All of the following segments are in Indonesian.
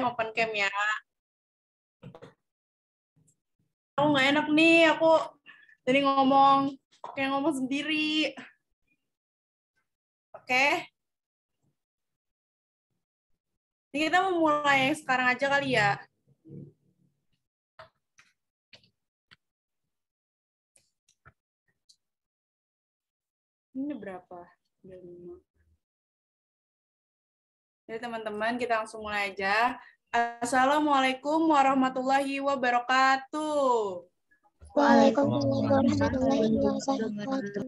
camp, open camp ya. Aku nggak enak nih, aku jadi ngomong kayak ngomong sendiri. Oke. Okay. mau mulai yang sekarang aja kali ya. Ini berapa? Udah jadi teman-teman kita langsung mulai aja. Assalamualaikum warahmatullahi wabarakatuh. Waalaikumsalam warahmatullahi wabarakatuh.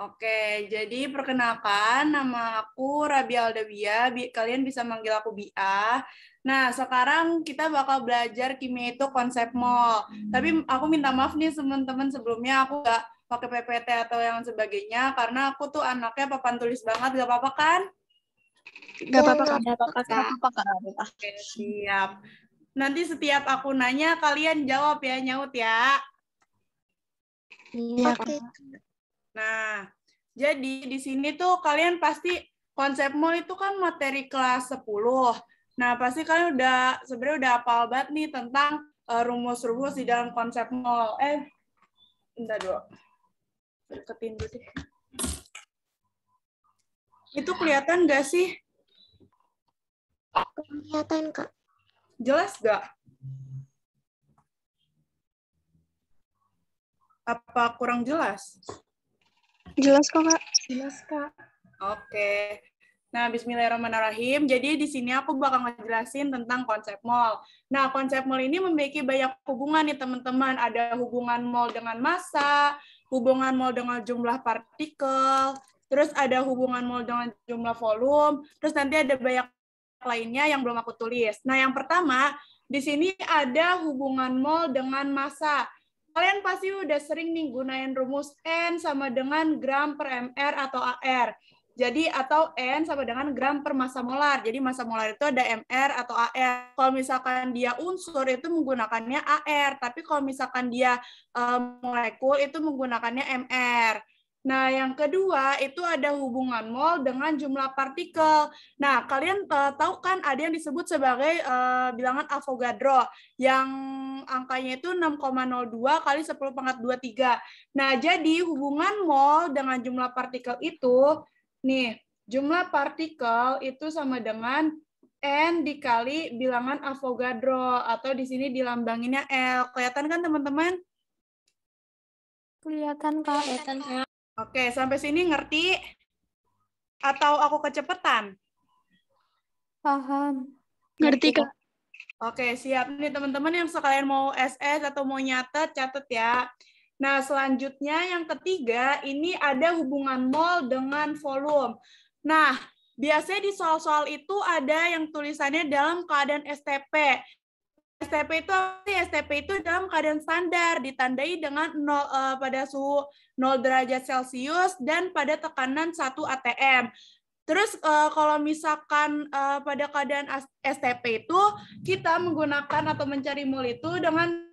Oke, jadi perkenalkan nama aku Rabi Aldawia. Kalian bisa manggil aku Bia. Nah, sekarang kita bakal belajar kimia itu konsep mall. Tapi aku minta maaf nih teman-teman sebelumnya aku nggak pakai PPT atau yang sebagainya karena aku tuh anaknya papan tulis banget, gak apa-apa kan? Gak apa-apa, gak apa-apa, Kak. Gak apa-apa, Kak. Siap. Nanti setiap aku nanya, kalian jawab ya, nyaut ya. Iya, Nah, jadi di sini tuh kalian pasti konsep mall itu kan materi kelas 10. Nah, pasti kalian udah sebenarnya udah apa banget nih tentang eh, rumus-rumus di dalam konsep mall. Eh, bentar dulu. Deketin dulu sih. Itu kelihatan nggak sih? Kelihatan, Kak. Jelas nggak? Apa kurang jelas? Jelas kok, Kak. Jelas, Kak. Oke. Nah, bismillahirrahmanirrahim. Jadi di sini aku bakal ngejelasin tentang konsep mall. Nah, konsep mall ini memiliki banyak hubungan nih teman-teman. Ada hubungan mall dengan massa, hubungan mall dengan jumlah partikel, terus ada hubungan mol dengan jumlah volume, terus nanti ada banyak lainnya yang belum aku tulis. Nah, yang pertama, di sini ada hubungan mol dengan massa. Kalian pasti udah sering nih gunain rumus N sama dengan gram per MR atau AR. Jadi atau N sama dengan gram per massa molar. Jadi massa molar itu ada MR atau AR. Kalau misalkan dia unsur itu menggunakannya AR, tapi kalau misalkan dia um, molekul itu menggunakannya MR. Nah, yang kedua itu ada hubungan mol dengan jumlah partikel. Nah, kalian uh, tahu kan ada yang disebut sebagai uh, bilangan Avogadro yang angkanya itu 6,02 kali 10 pangkat 23. Nah, jadi hubungan mol dengan jumlah partikel itu nih, jumlah partikel itu sama dengan N dikali bilangan Avogadro atau di sini dilambanginnya L. Kelihatan kan teman-teman? Kelihatan, Kak. Kelihatan, Kak. Oke, sampai sini ngerti? Atau aku kecepetan? Paham. Ngerti, Kak. Oke, siap nih teman-teman yang sekalian mau SS atau mau nyatet, catet ya. Nah, selanjutnya yang ketiga, ini ada hubungan mol dengan volume. Nah, biasanya di soal-soal itu ada yang tulisannya dalam keadaan STP. STP itu STP itu dalam keadaan standar ditandai dengan 0 uh, eh, pada suhu 0 derajat Celcius dan pada tekanan 1 atm. Terus uh, kalau misalkan uh, pada keadaan STP itu kita menggunakan atau mencari mol itu dengan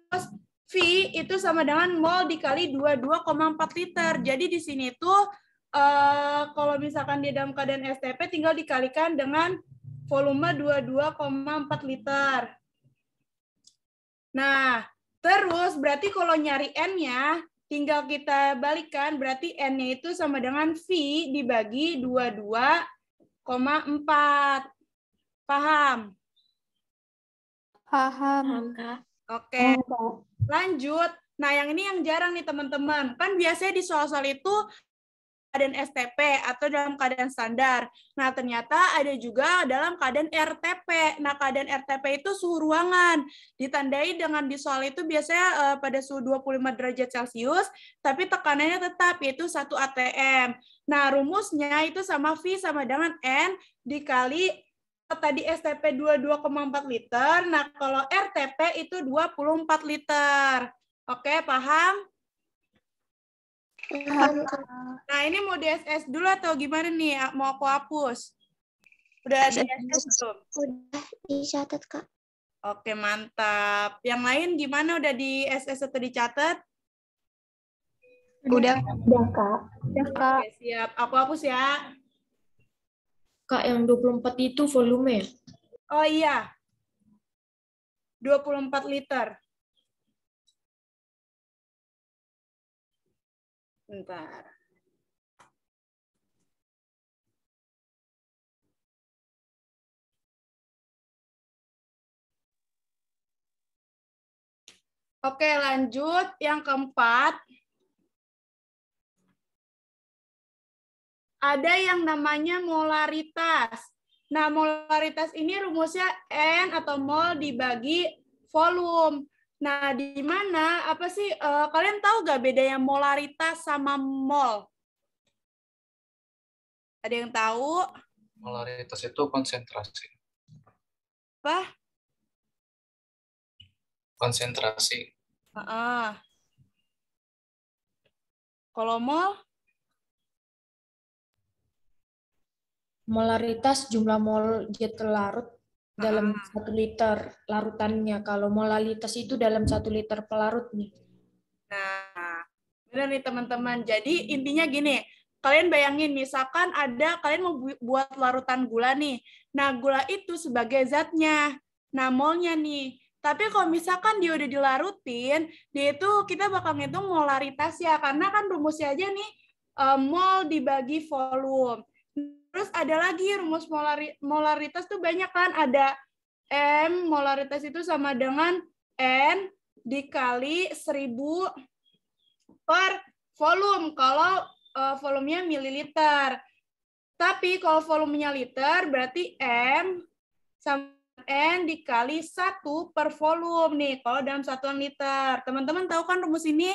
V itu sama dengan mol dikali 22,4 liter. Jadi di sini itu uh, kalau misalkan di dalam keadaan STP tinggal dikalikan dengan volume 22,4 liter. Nah, terus berarti kalau nyari N-nya, tinggal kita balikan berarti N-nya itu sama dengan V dibagi 22,4. Paham? Paham. Oke, lanjut. Nah, yang ini yang jarang nih teman-teman. Kan biasanya di soal-soal itu keadaan STP atau dalam keadaan standar. Nah, ternyata ada juga dalam keadaan RTP. Nah, keadaan RTP itu suhu ruangan. Ditandai dengan di soal itu biasanya uh, pada suhu 25 derajat Celcius, tapi tekanannya tetap, yaitu 1 ATM. Nah, rumusnya itu sama V sama dengan N dikali eh, tadi STP 22,4 liter, nah kalau RTP itu 24 liter. Oke, paham? Nah, ini mau DSS dulu atau gimana nih? Mau aku hapus? Udah DSS belum? Udah dicatat, Kak. Oke, mantap. Yang lain gimana? Udah di SS atau dicatat? Udah. Udah, Kak. Udah, Kak. Oke, siap. Aku hapus ya. Kak, yang 24 itu volume ya? Oh iya. 24 liter. Bentar. Oke, lanjut yang keempat. Ada yang namanya molaritas. Nah, molaritas ini rumusnya N atau mol dibagi volume. Nah, di mana apa sih uh, kalian tahu gak bedanya molaritas sama mol? Ada yang tahu? Molaritas itu konsentrasi. Apa? Konsentrasi. Uh -uh. Kalau mol? Molaritas jumlah mol jet larut dalam satu liter larutannya. Kalau molalitas itu dalam satu liter pelarut nih. Nah, benar nih teman-teman. Jadi intinya gini, kalian bayangin misalkan ada kalian mau buat larutan gula nih. Nah, gula itu sebagai zatnya. Nah, molnya nih. Tapi kalau misalkan dia udah dilarutin, dia itu kita bakal ngitung molaritas ya. Karena kan rumusnya aja nih eh, mol dibagi volume. Terus ada lagi rumus molari, molaritas tuh banyak kan ada M molaritas itu sama dengan N dikali 1000 per volume kalau uh, volumenya mililiter. Tapi kalau volumenya liter berarti M sama N dikali 1 per volume nih kalau dalam satuan liter. Teman-teman tahu kan rumus ini?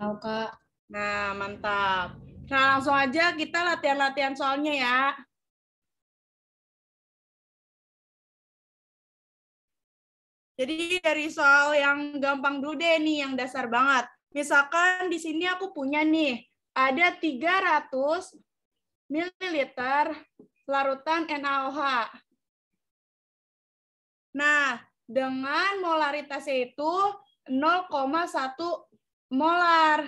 Tahu, Kak. Nah, mantap. Nah, langsung aja kita latihan-latihan soalnya ya. Jadi dari soal yang gampang dulu deh nih, yang dasar banget. Misalkan di sini aku punya nih, ada 300 ml larutan NaOH. Nah, dengan molaritasnya itu 0,1 molar.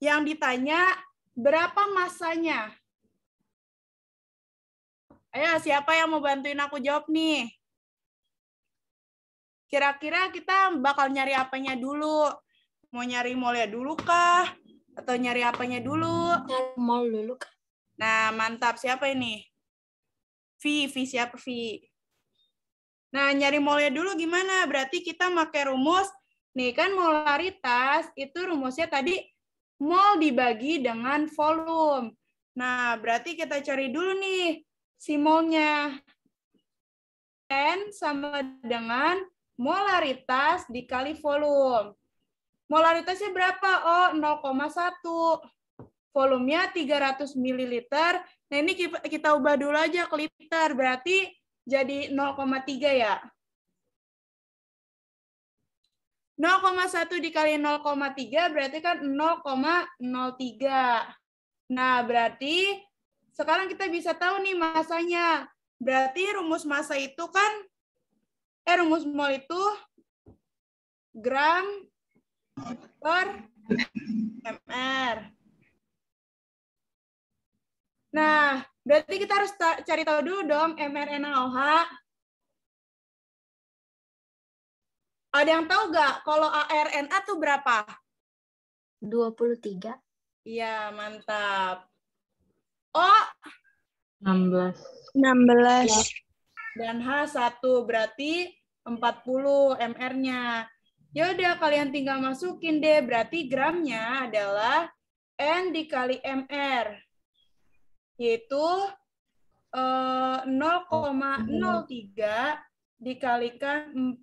Yang ditanya Berapa masanya? Ayo, siapa yang mau bantuin aku jawab nih? Kira-kira kita bakal nyari apanya dulu? Mau nyari ya dulu kah? Atau nyari apanya dulu? Mall dulu kah? Nah, mantap. Siapa ini? V, V siapa V? Nah, nyari ya dulu gimana? Berarti kita pakai rumus. Nih kan molaritas itu rumusnya tadi mol dibagi dengan volume. Nah, berarti kita cari dulu nih si molnya. N sama dengan molaritas dikali volume. Molaritasnya berapa? Oh, 0,1. Volumenya 300 ml. Nah, ini kita ubah dulu aja ke liter. Berarti jadi 0,3 ya. 0,1 dikali 0,3 berarti kan 0,03. Nah, berarti sekarang kita bisa tahu nih masanya. Berarti rumus masa itu kan, eh rumus mol itu gram per mr. Nah, berarti kita harus cari tahu dulu dong mRNA Ada yang tahu nggak kalau ARNA tuh berapa? 23. Iya, mantap. Oh. 16. 16. Dan H 1 berarti 40 MR-nya. Ya udah kalian tinggal masukin deh. Berarti gramnya adalah N dikali MR. Yaitu eh, 0,03 dikalikan 40.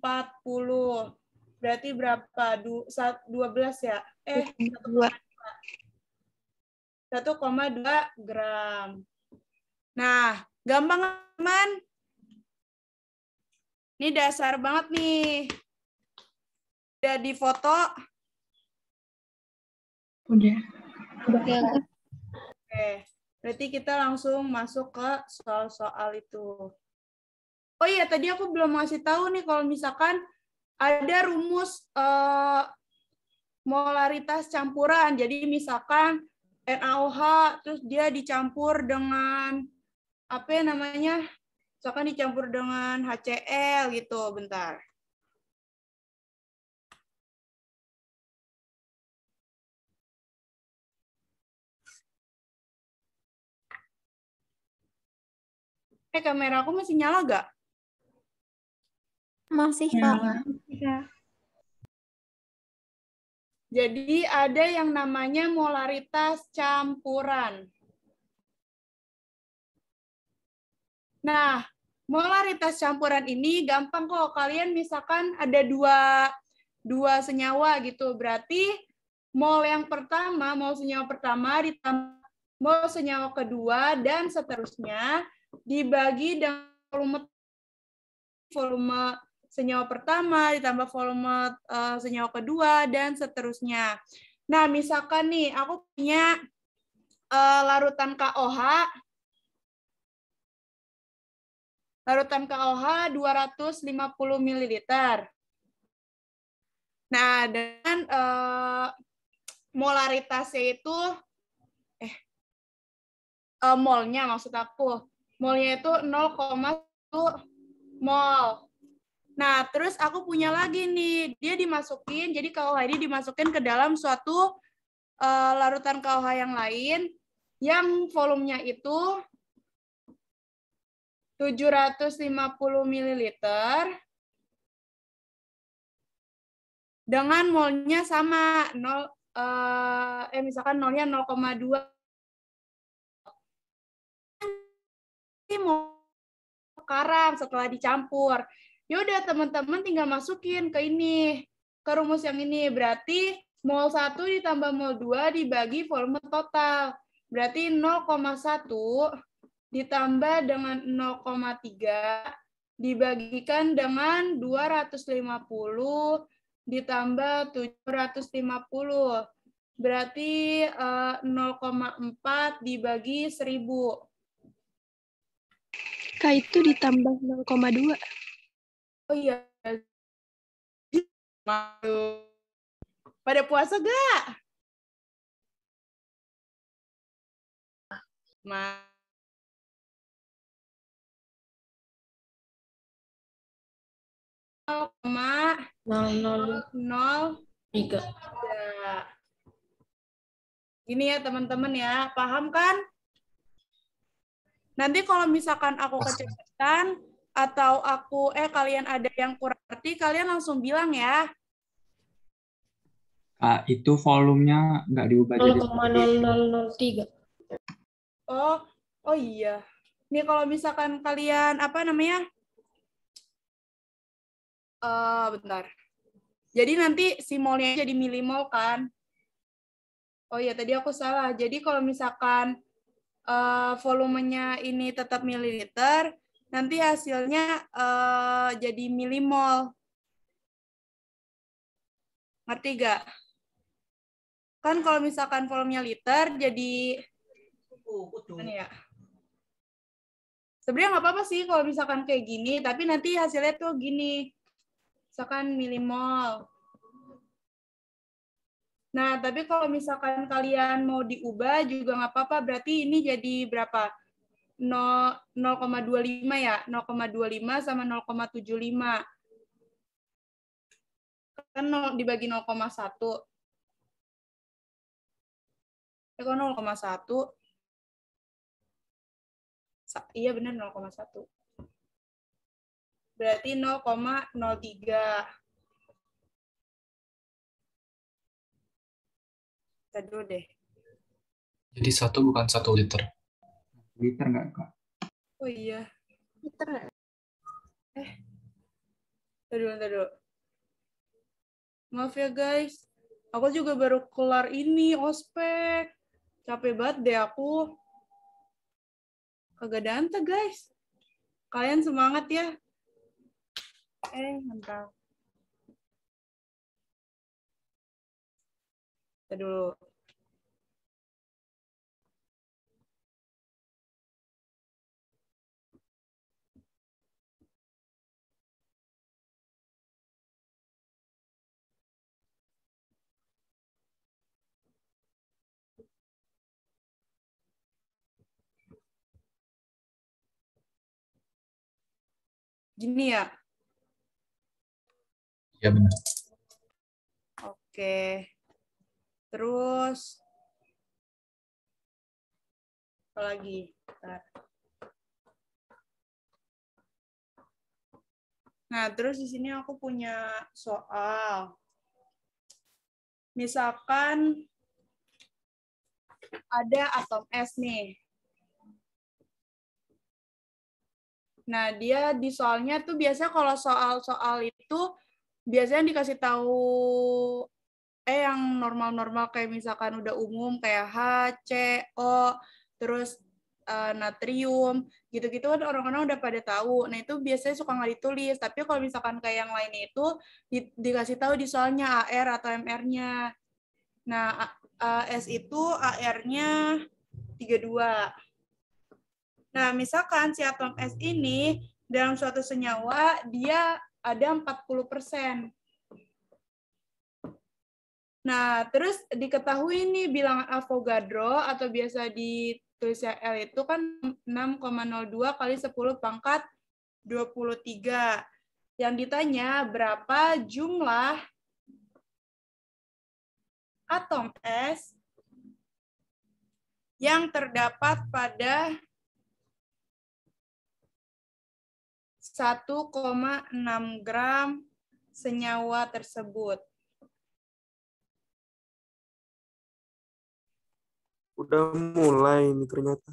Berarti berapa? 12 ya? Eh, 1,2 gram. Nah, gampang teman. Ini dasar banget nih. Udah di foto Udah. Oke. Berarti kita langsung masuk ke soal-soal itu oh iya tadi aku belum ngasih tahu nih kalau misalkan ada rumus uh, molaritas campuran. Jadi misalkan NaOH terus dia dicampur dengan apa ya namanya? Misalkan dicampur dengan HCl gitu, bentar. Eh, kamera aku masih nyala gak? Masih, ya. Kak. ya. Jadi ada yang namanya molaritas campuran. Nah, molaritas campuran ini gampang kok. Kalian misalkan ada dua, dua senyawa gitu. Berarti mol yang pertama, mol senyawa pertama ditambah mol senyawa kedua, dan seterusnya dibagi dengan volume, volume senyawa pertama ditambah volume uh, senyawa kedua dan seterusnya. Nah, misalkan nih aku punya uh, larutan KOH larutan KOH 250 ml. Nah, dan uh, molaritasnya itu eh uh, molnya maksud aku. Molnya itu 0,1 mol. Nah, terus aku punya lagi nih, dia dimasukin, jadi KOH ini dimasukin ke dalam suatu uh, larutan KOH yang lain, yang volumenya itu 750 ml, dengan molnya sama, 0, uh, eh, eh misalkan nolnya 0,2. Ini mol sekarang setelah dicampur. Yaudah teman-teman tinggal masukin ke ini, ke rumus yang ini. Berarti mol 1 ditambah mol 2 dibagi volume total. Berarti 0,1 ditambah dengan 0,3 dibagikan dengan 250 ditambah 750. Berarti 0,4 eh, dibagi 1000. K itu ditambah 0,2 oh iya malu pada puasa gak Ma nol nol nol tiga ini ya teman-teman ya paham kan nanti kalau misalkan aku kecepatan atau aku eh kalian ada yang kurang ngerti kalian langsung bilang ya Kak, itu volumenya nggak diubah 0, jadi 0,003 Oh, oh iya. nih kalau misalkan kalian apa namanya? Uh, bentar. Jadi nanti si molnya jadi milimol kan? Oh iya, tadi aku salah. Jadi kalau misalkan uh, volumenya ini tetap mililiter, nanti hasilnya uh, jadi milimol. Ngerti gak? Kan kalau misalkan volumenya liter jadi ya. Sebenarnya nggak apa-apa sih kalau misalkan kayak gini, tapi nanti hasilnya tuh gini. Misalkan milimol. Nah, tapi kalau misalkan kalian mau diubah juga nggak apa-apa, berarti ini jadi berapa? 0,25 ya, 0,25 sama 0,75. Kan 0, dibagi 0,1. Ya 0,1. Iya benar 0,1. Berarti 0,03. Kita deh. Jadi satu bukan satu liter. Twitter nggak kak? Oh iya. Twitter nggak? Eh, tadi dulu, Maaf ya guys, aku juga baru kelar ini ospek. Capek banget deh aku. Kagak dante guys. Kalian semangat ya. Eh, mantap. Tadi dulu. Gini ya? Iya benar. Oke. Terus apa lagi? Bentar. Nah, terus di sini aku punya soal. Misalkan ada atom S nih. Nah, dia di soalnya tuh biasanya kalau soal-soal itu biasanya dikasih tahu eh yang normal-normal kayak misalkan udah umum kayak H, C, O, terus uh, natrium, gitu-gitu kan orang-orang udah pada tahu. Nah, itu biasanya suka nggak ditulis. Tapi kalau misalkan kayak yang lainnya itu di, dikasih tahu di soalnya AR atau MR-nya. Nah, uh, S itu AR-nya 32. Nah, misalkan si atom S ini dalam suatu senyawa dia ada 40%. Nah, terus diketahui nih bilangan Avogadro atau biasa ditulisnya L itu kan 6,02 kali 10 pangkat 23. Yang ditanya berapa jumlah atom S yang terdapat pada 1,6 gram senyawa tersebut. Udah mulai ini ternyata.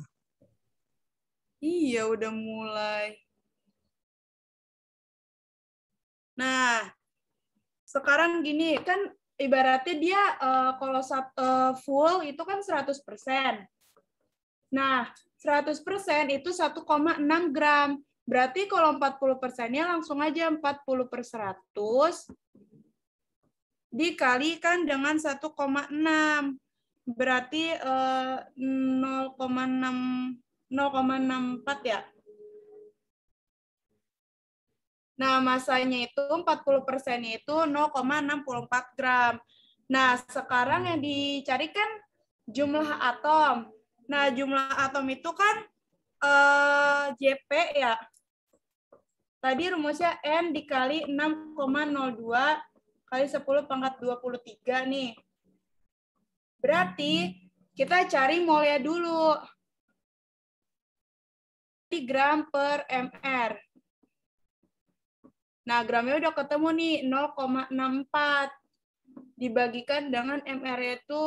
Iya, udah mulai. Nah, sekarang gini, kan ibaratnya dia uh, kalau sub, uh, eh, full itu kan 100%. Nah, 100% itu 1,6 gram. Berarti kalau 40 persennya langsung aja 40 per 100 dikalikan dengan 1,6. Berarti eh, 0,64 ya. Nah, masanya itu 40 persennya itu 0,64 gram. Nah, sekarang yang dicari kan jumlah atom. Nah, jumlah atom itu kan eh, JP ya. Tadi rumusnya N dikali 6,02 kali 10 pangkat 23 nih. Berarti kita cari molnya dulu. Gram per MR. Nah, gramnya udah ketemu nih, 0,64. Dibagikan dengan MR nya itu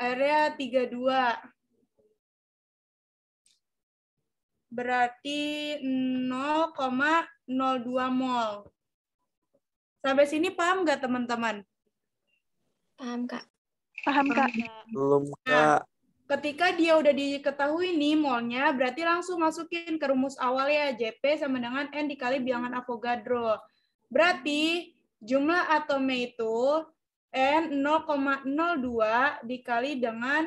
area 32. berarti 0,02 mol. Sampai sini paham nggak teman-teman? Paham, Kak. Paham, Kak. Belum, Kak. Nah, ketika dia udah diketahui nih molnya, berarti langsung masukin ke rumus awal ya, JP sama dengan N dikali bilangan Avogadro. Berarti jumlah atomnya itu N 0,02 dikali dengan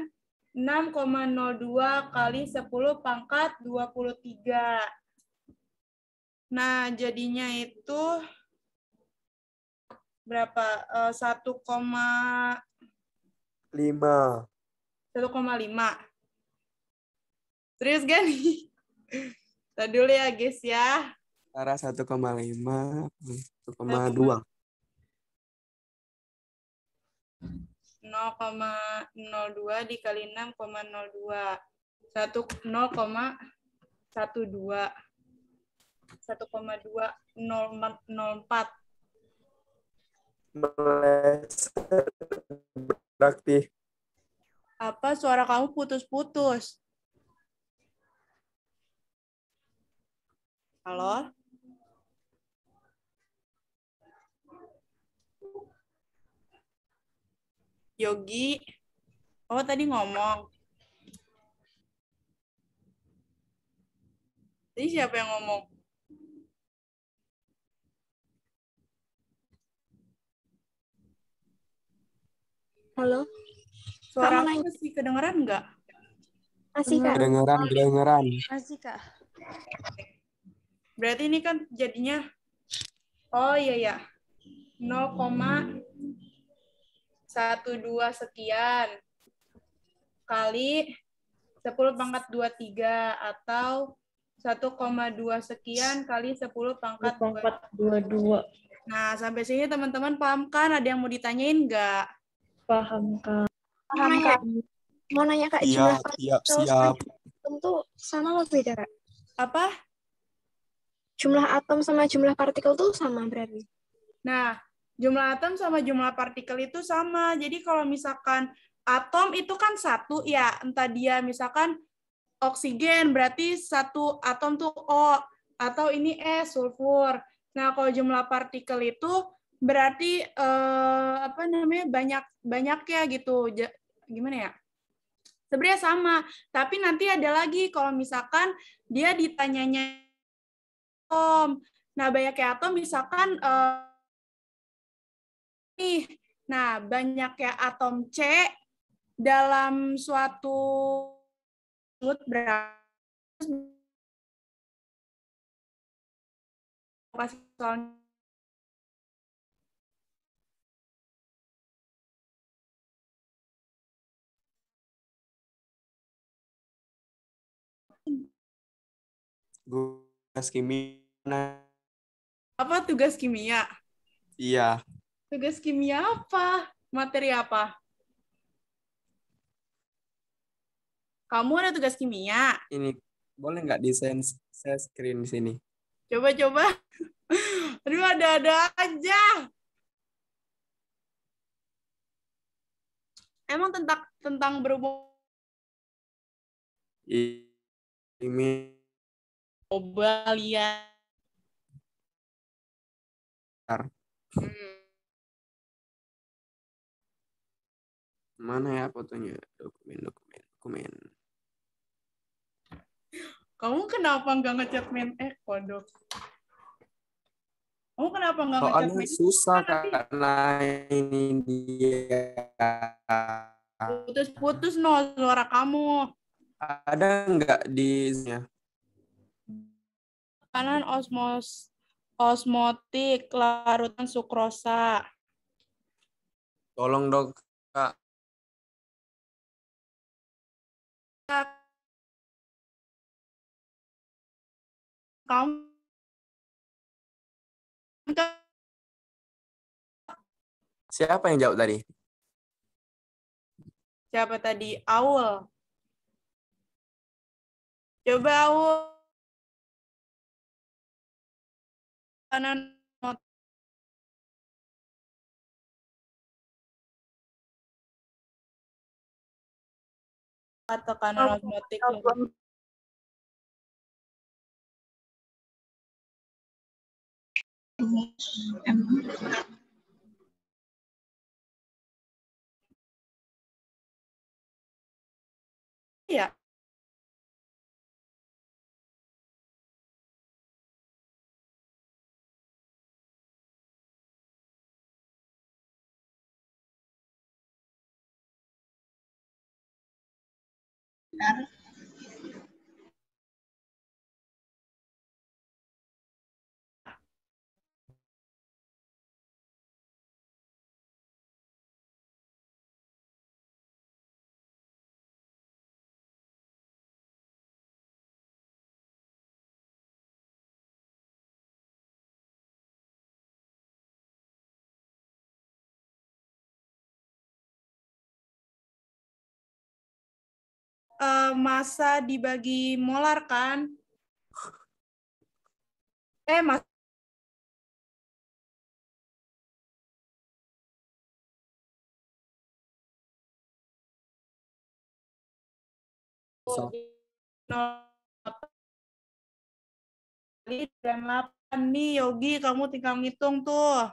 6,02 kali 10 pangkat 23. Nah, jadinya itu berapa? 1,5. Eh, 1,5. Serius gak nih? Tadi dulu ya guys ya. Antara 1,5 1,2. 1,2. 0,02 dikali 6,02. 1 0,12 apa suara kamu putus-putus halo Yogi, oh tadi ngomong. Tadi siapa yang ngomong? Halo. Suara Kamu aku sih kedengeran nggak? Masih, Kak. Kedengeran, kedengeran. Masih, Kak. Berarti ini kan jadinya, oh iya iya. 0, satu dua sekian kali sepuluh pangkat dua tiga atau satu dua sekian kali sepuluh pangkat, dua dua Nah, sampai sini teman-teman paham kan? Ada yang mau ditanyain nggak? Paham, Kak. Paham, Kak. Mau nanya, Kak, Iya, jumlah siap, siap. tentu sama atau beda, Kak? Apa? Jumlah atom sama jumlah partikel itu sama berarti? Nah, jumlah atom sama jumlah partikel itu sama. Jadi kalau misalkan atom itu kan satu ya, entah dia misalkan oksigen berarti satu atom tuh O atau ini S e, sulfur. Nah, kalau jumlah partikel itu berarti eh, apa namanya banyak banyak ya gitu. J gimana ya? Sebenarnya sama, tapi nanti ada lagi kalau misalkan dia ditanyanya atom. Nah, banyaknya atom misalkan eh, nih. Nah, banyaknya atom C dalam suatu berapa tugas kimia. Apa tugas kimia? Iya. Tugas kimia apa? Materi apa? Kamu ada tugas kimia? Ini boleh nggak desain saya screen di sini? Coba coba. Aduh ada-ada aja. Emang tentang tentang berhubung ini coba lihat. Hmm. Mana ya fotonya? Dokumen, dokumen, dokumen. Kamu kenapa nggak ngechat main eh kodok? Kamu kenapa nggak ngechat main? susah kan karena ini dia. Putus-putus no suara kamu. Ada nggak di kanan osmos osmotik larutan sukrosa. Tolong dok kak kaum Siapa yang jawab tadi? Siapa tadi? Awal. Coba awal. Kanan atau kanon automatik oh, better? Eh, masa dibagi molar kan? Eh, mas dan 8 nih Yogi kamu tinggal ngitung tuh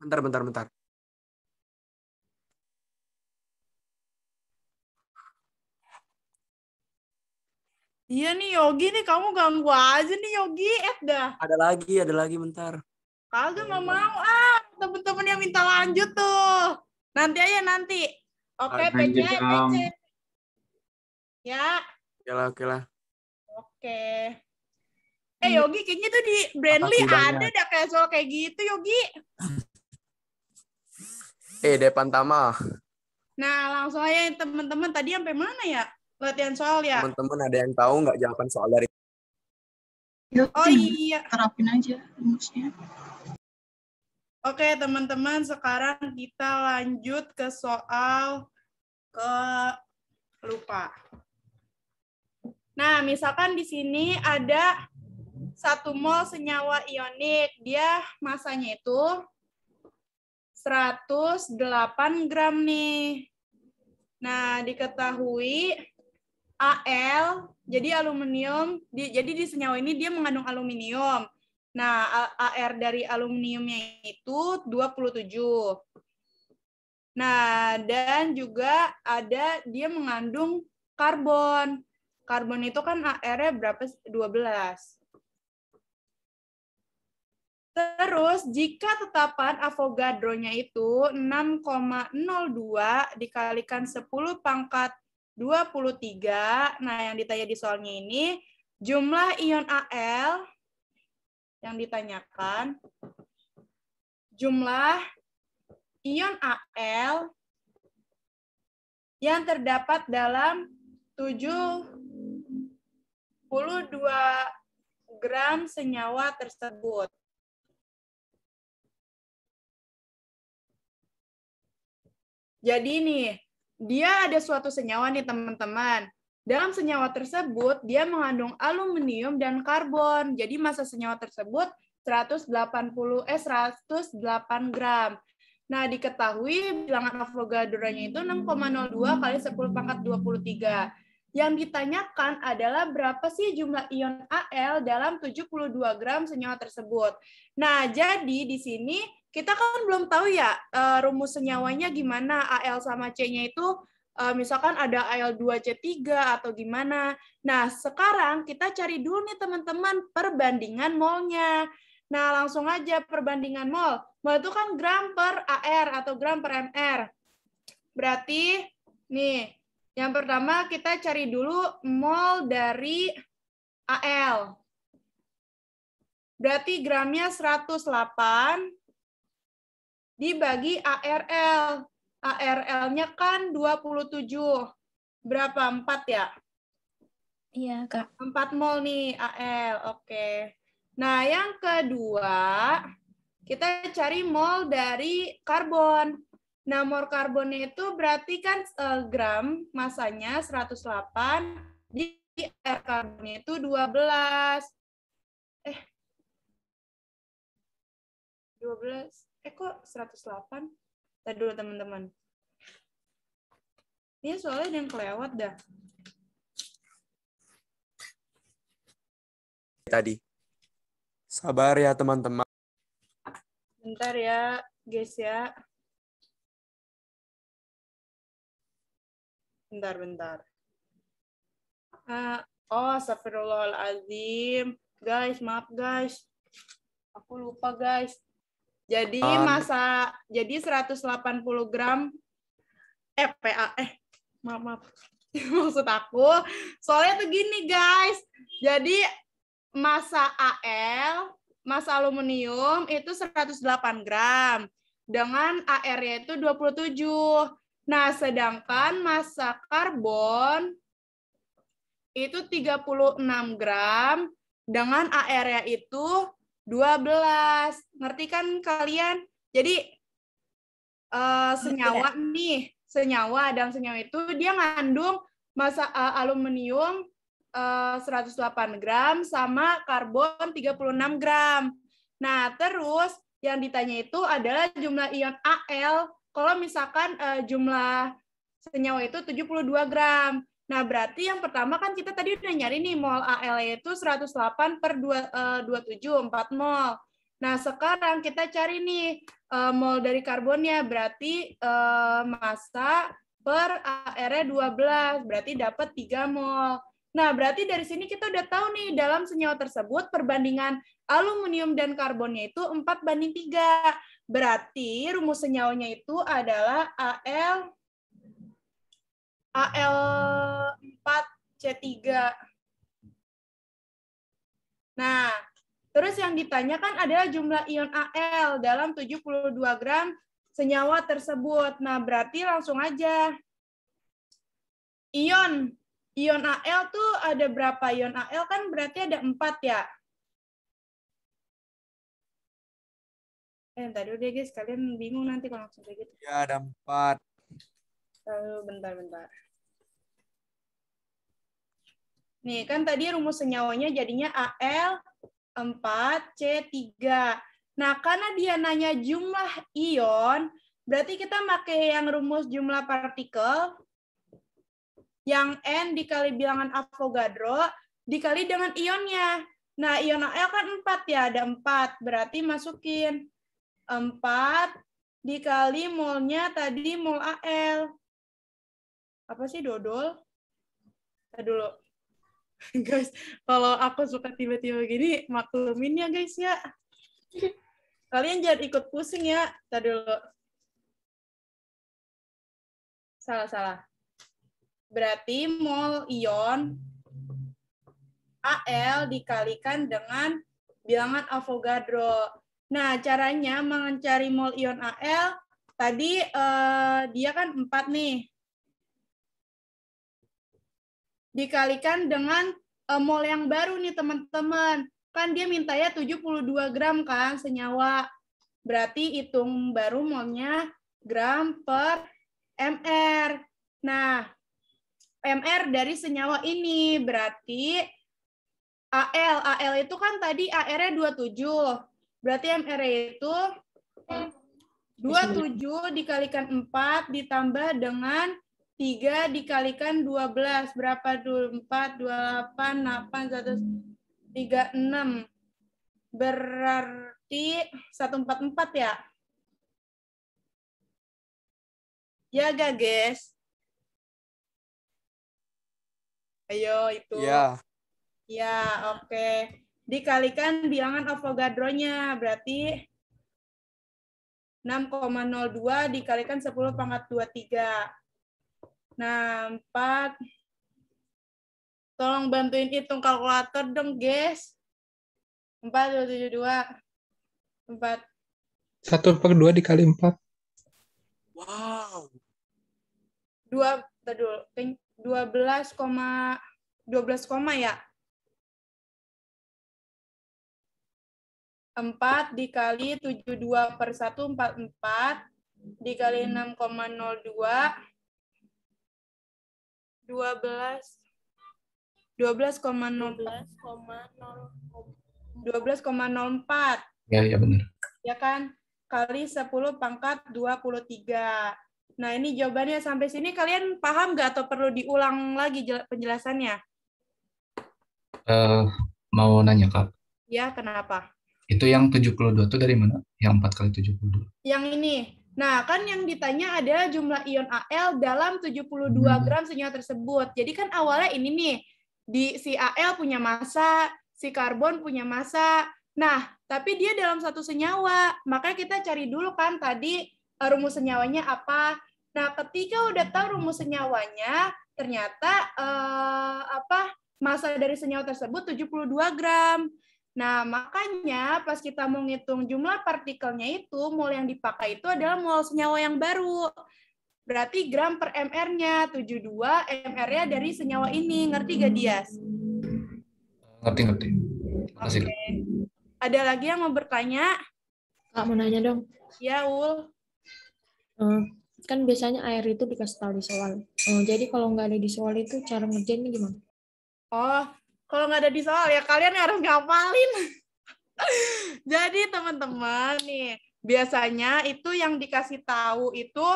bentar bentar bentar Iya nih Yogi nih kamu ganggu aja nih Yogi eh dah. Ada lagi, ada lagi bentar. Kagak nggak mau ah temen-temen yang minta lanjut tuh. Nanti aja nanti. Oke okay, PC PC. Ya. Oke lah oke lah. Oke. Eh Yogi kayaknya tuh di Brandly ada banyak. dah kayak soal kayak gitu Yogi. eh Depan Tama. Nah langsung aja temen-temen tadi sampai mana ya? Latihan soal ya? Teman-teman ada yang tahu nggak jawaban soal dari? Oh iya. Terapin aja rumusnya. Oke teman-teman, sekarang kita lanjut ke soal ke lupa. Nah, misalkan di sini ada satu mol senyawa ionik. Dia masanya itu 108 gram nih. Nah, diketahui Al jadi aluminium di, jadi di senyawa ini dia mengandung aluminium. Nah, Ar dari aluminiumnya itu 27. Nah, dan juga ada dia mengandung karbon. Karbon itu kan Ar-nya berapa? 12. Terus, jika tetapan Avogadro-nya itu 6,02 dikalikan 10 pangkat 23. Nah, yang ditanya di soalnya ini jumlah ion Al yang ditanyakan jumlah ion Al yang terdapat dalam 72 gram senyawa tersebut. Jadi nih, dia ada suatu senyawa nih teman-teman. Dalam senyawa tersebut, dia mengandung aluminium dan karbon. Jadi masa senyawa tersebut 180 eh 108 gram. Nah, diketahui bilangan Avogadro-nya itu 6,02 kali 10 pangkat 23. Yang ditanyakan adalah berapa sih jumlah ion Al dalam 72 gram senyawa tersebut. Nah, jadi di sini kita kan belum tahu ya uh, rumus senyawanya gimana AL sama C-nya itu uh, misalkan ada AL2C3 atau gimana. Nah, sekarang kita cari dulu nih teman-teman perbandingan molnya. Nah, langsung aja perbandingan mol. Mol itu kan gram per AR atau gram per MR. Berarti, nih, yang pertama kita cari dulu mol dari AL. Berarti gramnya 108 dibagi ARL. ARL-nya kan 27. Berapa? 4 ya? Iya, Kak. 4 mol nih AL. Oke. Nah, yang kedua, kita cari mol dari karbon. Nah, mol karbonnya itu berarti kan uh, gram masanya 108 di air karbonnya itu 12. Eh. 12 eh kok 108? Tadi dulu teman-teman. Ini iya, soalnya ada yang kelewat dah. Tadi. Sabar ya teman-teman. Bentar ya, guys ya. Bentar, bentar. Uh, oh, astagfirullahaladzim. Guys, maaf guys. Aku lupa guys. Jadi um, masa jadi 180 gram eh PA eh maaf maaf maksud aku soalnya tuh gini guys. Jadi masa AL masa aluminium itu 108 gram dengan AR yaitu 27. Nah, sedangkan masa karbon itu 36 gram dengan AR-nya itu 12. Ngerti kan kalian? Jadi uh, senyawa ya. nih, senyawa dalam senyawa itu dia ngandung masa uh, aluminium uh, eh, 108 gram sama karbon 36 gram. Nah, terus yang ditanya itu adalah jumlah ion Al kalau misalkan uh, jumlah senyawa itu 72 gram. Nah, berarti yang pertama kan kita tadi udah nyari nih mol AL e itu 108 per 2, uh, 27, 4 mall. Nah, sekarang kita cari nih uh, eh, mol dari karbonnya, berarti uh, masa per ar 12, e berarti dapat 3 mol. Nah, berarti dari sini kita udah tahu nih dalam senyawa tersebut perbandingan aluminium dan karbonnya itu 4 banding 3. Berarti rumus senyawanya itu adalah Al AL4C3. Nah, terus yang ditanyakan adalah jumlah ion AL dalam 72 gram senyawa tersebut. Nah, berarti langsung aja. Ion ion AL tuh ada berapa ion AL kan berarti ada 4 ya. Eh, tadi udah guys, kalian bingung nanti kalau langsung kayak gitu. Ya, ada 4. Lalu bentar-bentar. Nih, kan tadi rumus senyawanya jadinya AL 4C3. Nah, karena dia nanya jumlah ion, berarti kita pakai yang rumus jumlah partikel, yang N dikali bilangan Avogadro, dikali dengan ionnya. Nah, ion AL kan 4 ya, ada 4. Berarti masukin 4 dikali molnya tadi mol AL. Apa sih dodol? Kita dulu. guys, kalau aku suka tiba-tiba gini, maklumin ya guys ya. Kalian jangan ikut pusing ya. Tadi dulu. Salah-salah. Berarti mol ion AL dikalikan dengan bilangan Avogadro. Nah, caranya mencari mol ion AL, tadi eh, dia kan empat nih dikalikan dengan uh, mol yang baru nih teman-teman. Kan dia minta ya 72 gram kan senyawa. Berarti hitung baru molnya gram per MR. Nah, MR dari senyawa ini berarti AL. AL itu kan tadi AR-nya 27. Berarti MR itu 27 dikalikan 4 ditambah dengan 3 dikalikan 12. Berapa dulu? 4, 28, 8, 1, 3, 6. Berarti 144 ya? Ya gak, guys? Ayo, itu. Ya. Ya, oke. Okay. Dikalikan bilangan Avogadro-nya. Berarti 6,02 dikalikan 10 pangkat 23 Nah, empat. Tolong bantuin hitung kalkulator dong, guys. Empat, dua, tujuh, dua. Empat. Satu per dua dikali empat. Wow. Dua, tadul, dua belas koma, dua belas koma ya? Empat dikali tujuh dua per satu, empat, empat. Dikali enam koma nol dua 12 12,0 12,04. Ya, ya benar. Ya kan? Kali 10 pangkat 23. Nah, ini jawabannya sampai sini kalian paham nggak atau perlu diulang lagi penjelasannya? Uh, mau nanya, Kak. Ya, kenapa? Itu yang 72 itu dari mana? Yang 4 kali 72. Yang ini. Nah, kan yang ditanya adalah jumlah ion Al dalam 72 hmm. gram senyawa tersebut. Jadi kan awalnya ini nih, di si Al punya massa, si karbon punya massa. Nah, tapi dia dalam satu senyawa. maka kita cari dulu kan tadi eh, rumus senyawanya apa. Nah, ketika udah tahu rumus senyawanya, ternyata eh, apa massa dari senyawa tersebut 72 gram. Nah, makanya pas kita mau ngitung jumlah partikelnya itu, mol yang dipakai itu adalah mol senyawa yang baru. Berarti gram per MR-nya, 72 MR-nya dari senyawa ini. Ngerti gak, Dias? Ngerti, ngerti. Okay. Ada lagi yang mau bertanya? Kak, mau nanya dong. Ya, Ul. Uh, kan biasanya air itu dikasih tahu di soal. Uh, jadi kalau nggak ada di soal itu cara ngerjainnya gimana? Oh, kalau nggak ada di soal ya kalian yang harus ngapalin. Jadi teman-teman nih, biasanya itu yang dikasih tahu itu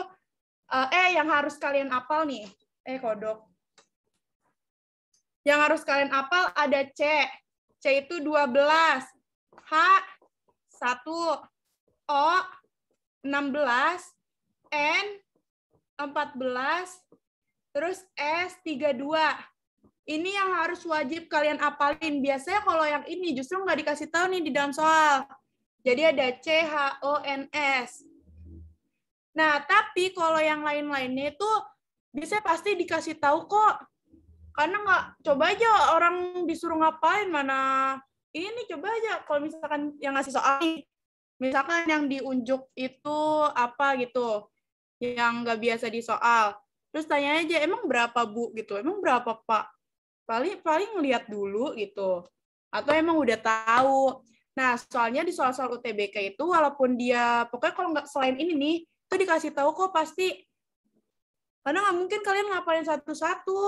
eh, eh yang harus kalian apal nih. Eh kodok. Yang harus kalian apal ada C. C itu 12. H 1. O 16. N 14. Terus S 32. Ini yang harus wajib kalian apalin. Biasanya kalau yang ini justru nggak dikasih tahu nih di dalam soal. Jadi ada C, H, O, N, S. Nah, tapi kalau yang lain-lainnya itu biasanya pasti dikasih tahu kok. Karena nggak coba aja orang disuruh ngapain mana ini coba aja kalau misalkan yang ngasih soal misalkan yang diunjuk itu apa gitu yang nggak biasa di soal terus tanya aja emang berapa bu gitu emang berapa pak paling paling lihat dulu gitu atau emang udah tahu nah soalnya di soal-soal UTBK itu walaupun dia pokoknya kalau nggak selain ini nih itu dikasih tahu kok pasti karena nggak mungkin kalian ngapalin satu-satu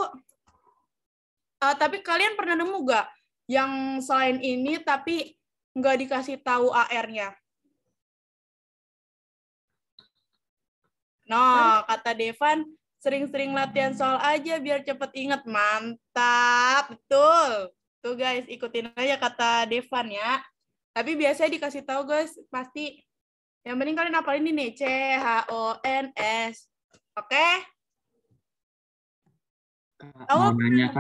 uh, tapi kalian pernah nemu nggak yang selain ini tapi nggak dikasih tahu AR-nya no kata Devan sering-sering latihan soal aja biar cepet inget. Mantap, betul. Tuh guys, ikutin aja kata Devan ya. Tapi biasanya dikasih tahu guys, pasti yang penting kalian apa ini nih, C H O N S. Oke? Okay? Awal pernah,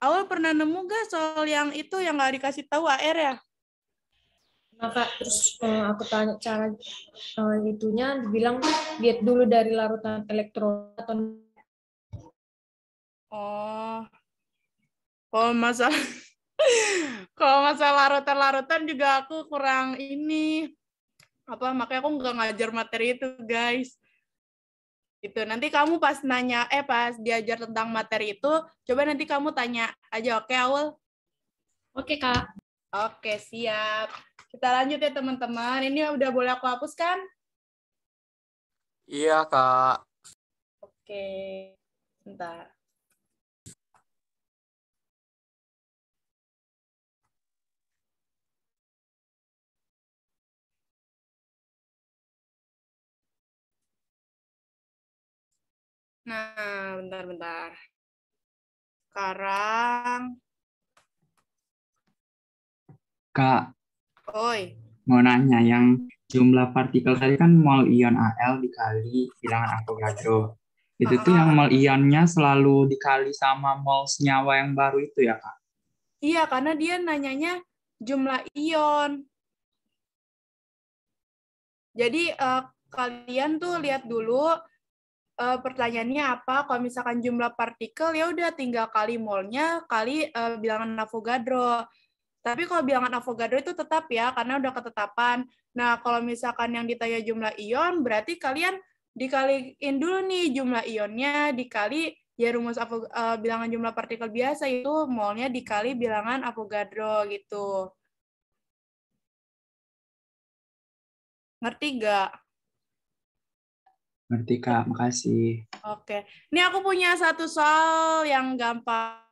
Awal pernah nemu gak soal yang itu yang gak dikasih tahu AR ya? maka terus uh, aku tanya cara uh, itunya dibilang lihat dulu dari larutan elektron atau oh kalau masalah kalau masalah larutan-larutan juga aku kurang ini apa makanya aku nggak ngajar materi itu guys itu nanti kamu pas nanya eh pas diajar tentang materi itu coba nanti kamu tanya aja oke okay, awal oke okay, kak oke okay, siap kita lanjut ya teman-teman. Ini udah boleh aku hapus kan? Iya, Kak. Oke. Nah, bentar. Nah, bentar-bentar. Sekarang Kak, Oi. Mau nanya yang jumlah partikel tadi kan mol ion Al dikali bilangan Avogadro. Ya, itu uh-huh. tuh yang ah. mol ionnya selalu dikali sama mol senyawa yang baru itu ya, Kak? Iya, karena dia nanyanya jumlah ion. Jadi uh, kalian tuh lihat dulu uh, pertanyaannya apa. Kalau misalkan jumlah partikel ya udah tinggal kali molnya kali uh, bilangan Avogadro. Tapi kalau bilangan Avogadro itu tetap ya, karena udah ketetapan. Nah, kalau misalkan yang ditanya jumlah ion, berarti kalian dikaliin dulu nih jumlah ionnya dikali ya rumus uh, bilangan jumlah partikel biasa itu molnya dikali bilangan Avogadro gitu. Ngerti gak? Ngerti Kak, makasih. Oke. Ini aku punya satu soal yang gampang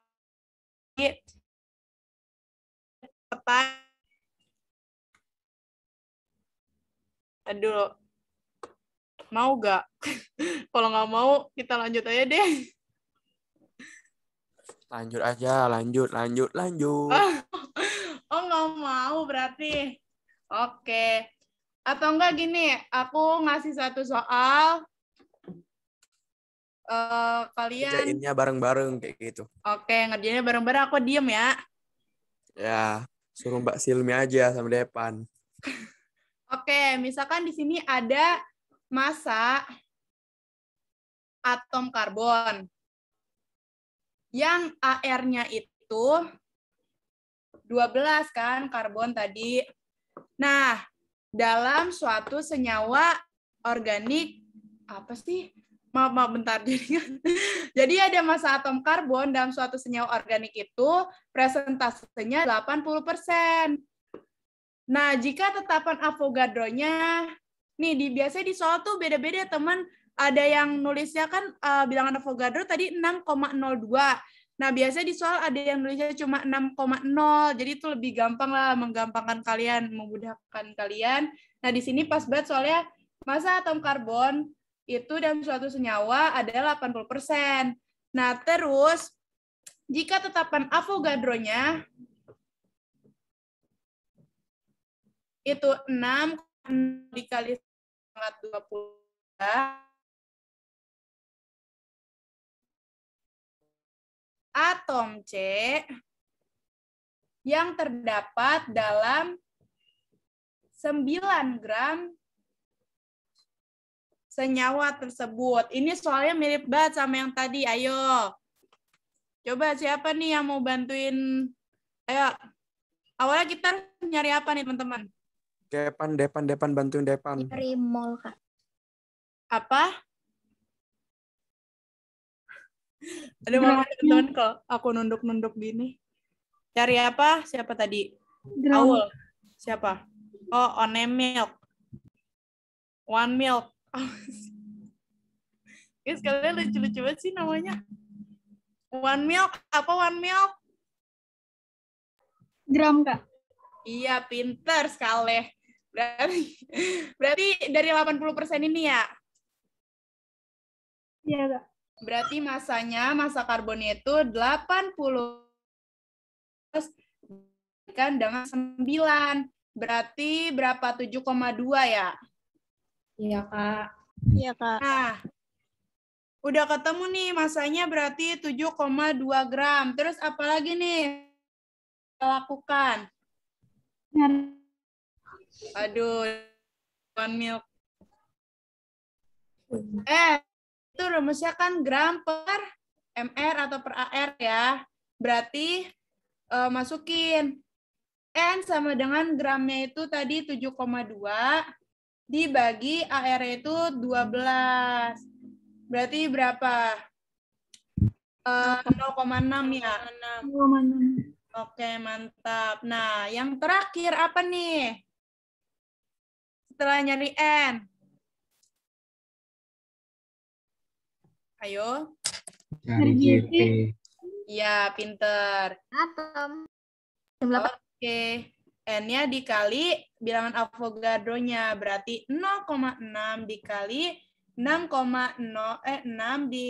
pertanyaan aduh mau gak kalau nggak mau kita lanjut aja deh lanjut aja lanjut lanjut lanjut oh nggak mau berarti oke atau enggak gini aku ngasih satu soal uh, kalian ngerjainnya bareng-bareng kayak gitu oke ngerjainnya bareng-bareng aku diem ya ya Suruh Mbak Silmi aja sama Depan. Oke, misalkan di sini ada masa atom karbon. Yang AR-nya itu 12 kan karbon tadi. Nah, dalam suatu senyawa organik apa sih? maaf maaf bentar jadi jadi ada masa atom karbon dalam suatu senyawa organik itu presentasenya 80%. Nah, jika tetapan Avogadro-nya nih di biasanya di soal tuh beda-beda teman ada yang nulisnya kan uh, bilangan Avogadro tadi 6,02. Nah, biasanya di soal ada yang nulisnya cuma 6,0. Jadi itu lebih gampang lah menggampangkan kalian, memudahkan kalian. Nah, di sini pas banget soalnya masa atom karbon itu dalam suatu senyawa ada 80%. Nah, terus jika tetapan Avogadro-nya itu 6 dikali 20 atom C yang terdapat dalam 9 gram senyawa tersebut. Ini soalnya mirip banget sama yang tadi. Ayo. Coba siapa nih yang mau bantuin? Ayo. Awalnya kita nyari apa nih, teman-teman? Depan, depan, depan, bantuin depan. Nyari mall, Kak. Apa? Ada mau teman kok aku nunduk-nunduk gini. Cari apa? Siapa tadi? Awal. Siapa? Oh, one milk. One milk. Guys, sekalian lucu-lucu banget sih namanya. One milk apa one milk? Gram kak. Iya pinter sekali. Berarti, berarti dari 80% ini ya? Iya kak. Berarti masanya masa karbonnya itu 80 kan dengan 9. Berarti berapa? 7,2 ya? Iya, Kak. Iya, Kak. Nah, udah ketemu nih masanya berarti 7,2 gram. Terus apa lagi nih lakukan? Aduh, one milk. Eh, itu rumusnya kan gram per MR atau per AR ya. Berarti uh, masukin N sama dengan gramnya itu tadi dua dibagi AR itu 12. Berarti berapa? Uh, eh, 0,6 ya? 0,6. Oke, mantap. Nah, yang terakhir apa nih? Setelah nyari N. Ayo. Nyari GP. Iya, pinter. Atom. Oke. Okay. N-nya dikali bilangan Avogadro-nya berarti 0,6 dikali 6,0 eh 6 di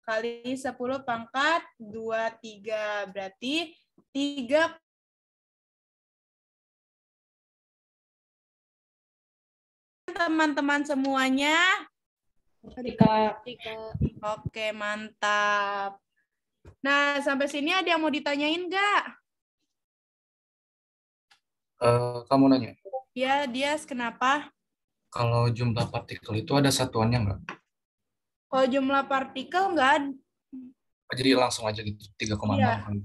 kali 10 pangkat 23 berarti 3 teman-teman semuanya Tiga. Oke, mantap. Nah, sampai sini ada yang mau ditanyain nggak? Eh, kamu nanya? Ya, dia kenapa? Kalau jumlah partikel itu ada satuannya nggak? Kalau jumlah partikel nggak ada. Oh, jadi langsung aja gitu, 3,6 koma enam. Iya. kali.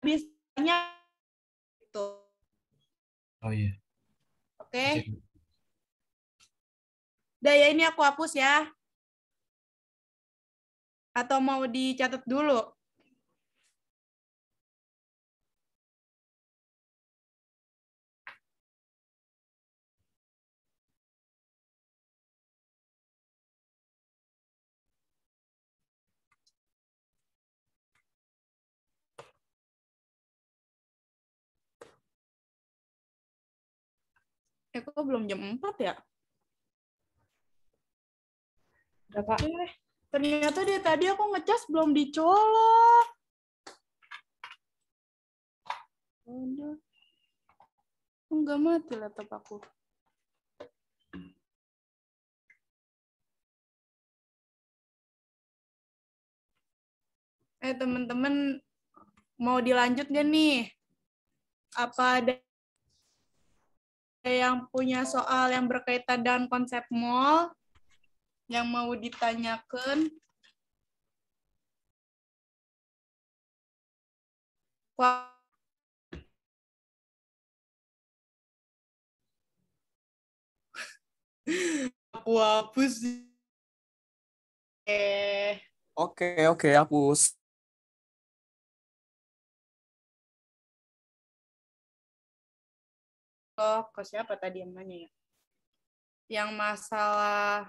Biasanya itu. Oh iya. Oke. Okay. ya ini aku hapus ya. Atau mau dicatat dulu? Eh kok belum jam 4 ya? Udah kak. Eh, ternyata dia tadi aku ngecas belum dicolok. Udah. Enggak mati laptop aku. Eh teman-teman mau dilanjut gak nih? Apa ada yang punya soal yang berkaitan dengan konsep mall yang mau ditanyakan aku hapus eh oke oke hapus loh ke siapa tadi yang nanya ya yang masalah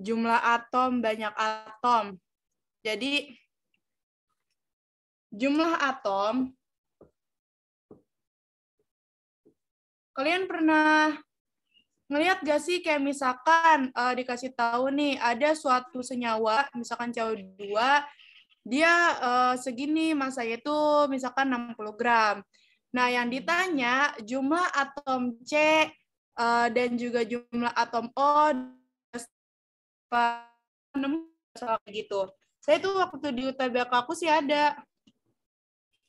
jumlah atom banyak atom jadi jumlah atom kalian pernah ngelihat gak sih kayak misalkan uh, dikasih tahu nih ada suatu senyawa misalkan CO2 dia uh, segini masa itu misalkan 60 gram. Nah, yang ditanya jumlah atom C uh, dan juga jumlah atom O soal gitu. Saya tuh waktu di UTBK aku sih ada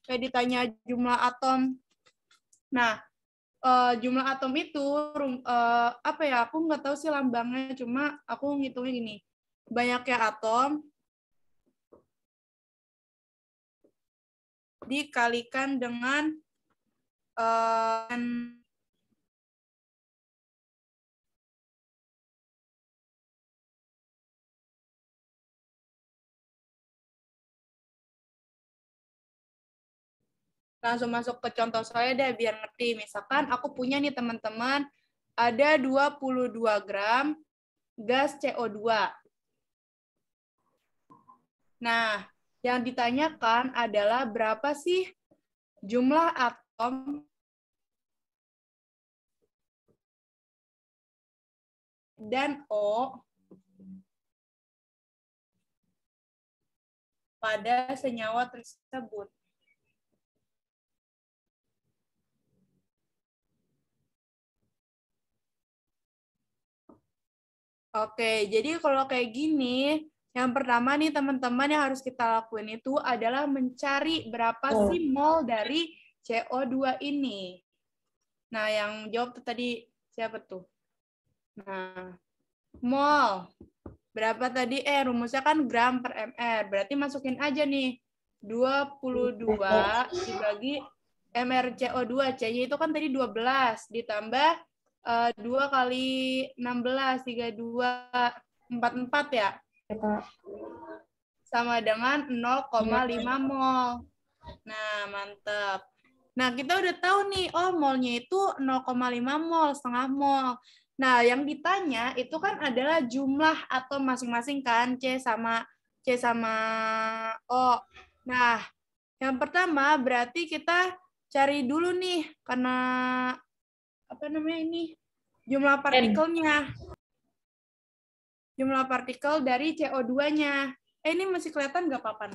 kayak ditanya jumlah atom. Nah, uh, jumlah atom itu uh, apa ya? Aku nggak tahu sih lambangnya, cuma aku ngitungnya gini. Banyaknya atom dikalikan dengan uh, langsung masuk ke contoh saya deh biar ngerti. Misalkan aku punya nih teman-teman ada 22 gram gas CO2. Nah, yang ditanyakan adalah berapa sih jumlah atom dan O pada senyawa tersebut. Oke, jadi kalau kayak gini, yang pertama nih teman-teman yang harus kita lakuin itu adalah mencari berapa oh. sih mol dari CO2 ini. Nah, yang jawab tuh tadi siapa tuh? Nah, mol. Berapa tadi? Eh, rumusnya kan gram per mr. Berarti masukin aja nih. 22 dibagi mr CO2. c itu kan tadi 12. Ditambah uh, eh, 2 kali 16, 32, 44 ya ya Sama dengan 0,5 mol. Iya. Nah, mantap. Nah, kita udah tahu nih, oh molnya itu 0,5 mol, setengah mol. Nah, yang ditanya itu kan adalah jumlah atau masing-masing kan C sama C sama O. Nah, yang pertama berarti kita cari dulu nih karena apa namanya ini jumlah partikelnya jumlah partikel dari CO2-nya. Eh, ini masih kelihatan nggak papan?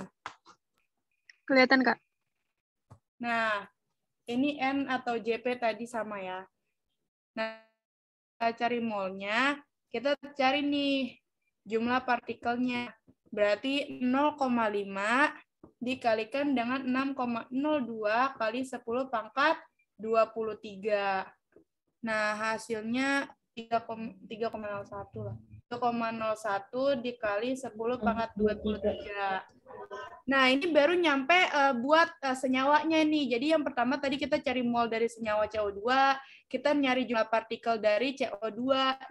Kelihatan, Kak. Nah, ini N atau JP tadi sama ya. Nah, kita cari molnya, kita cari nih jumlah partikelnya. Berarti 0,5 dikalikan dengan 6,02 kali 10 pangkat 23. Nah, hasilnya 3,01 lah. 1,01 dikali 10 pangkat 23. Nah, ini baru nyampe uh, buat uh, senyawanya nih. Jadi yang pertama tadi kita cari mol dari senyawa CO2, kita nyari jumlah partikel dari CO2.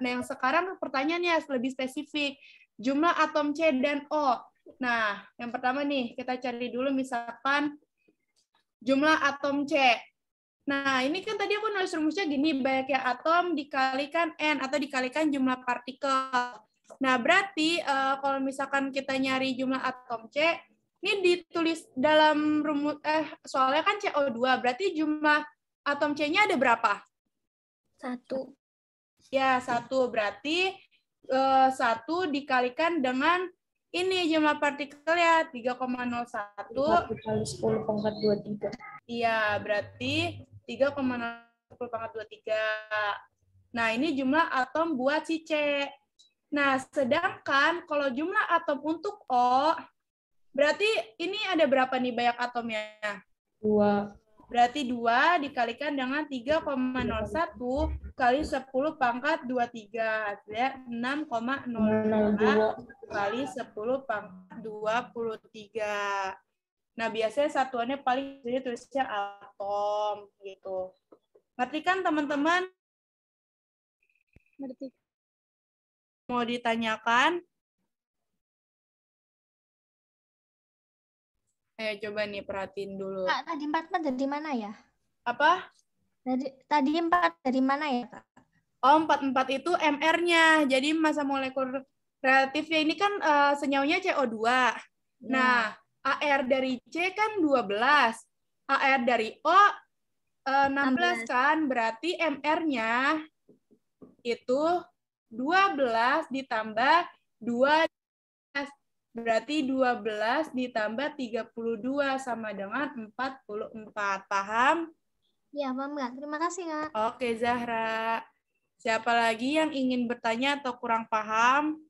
Nah, yang sekarang pertanyaannya lebih spesifik. Jumlah atom C dan O. Nah, yang pertama nih, kita cari dulu misalkan jumlah atom C. Nah, ini kan tadi aku nulis rumusnya gini, banyak ya atom dikalikan N atau dikalikan jumlah partikel. Nah, berarti uh, kalau misalkan kita nyari jumlah atom C, ini ditulis dalam rumus, eh, soalnya kan CO2, berarti jumlah atom C-nya ada berapa? Satu. Ya, satu. Berarti uh, satu dikalikan dengan ini jumlah partikel ya 3,01 dikali 10 pangkat 23. Iya, berarti 3,6 Nah, ini jumlah atom buat si C. Nah, sedangkan kalau jumlah atom untuk O, berarti ini ada berapa nih banyak atomnya? Dua. Berarti 2 dikalikan dengan 3,01 kali 10 pangkat 23. Ya, 6,02 kali 10 pangkat 23. Nah, biasanya satuannya paling jadi tulisnya atom gitu. Ngerti kan teman-teman? Ngerti. Mau ditanyakan? Ayo coba nih perhatiin dulu. Kak, tadi empat dari mana ya? Apa? Dari, tadi empat dari mana ya, Kak? Oh, empat empat itu MR-nya. Jadi masa molekul relatifnya ini kan uh, eh, senyawanya CO2. Nah, Nah, AR dari C kan 12. AR dari O 16, eh, 16. kan, berarti MR-nya itu 12 ditambah 2 berarti 12 ditambah 32 sama dengan 44. Paham? Ya, paham Kak. Terima kasih, Kak. Oke, Zahra. Siapa lagi yang ingin bertanya atau kurang paham?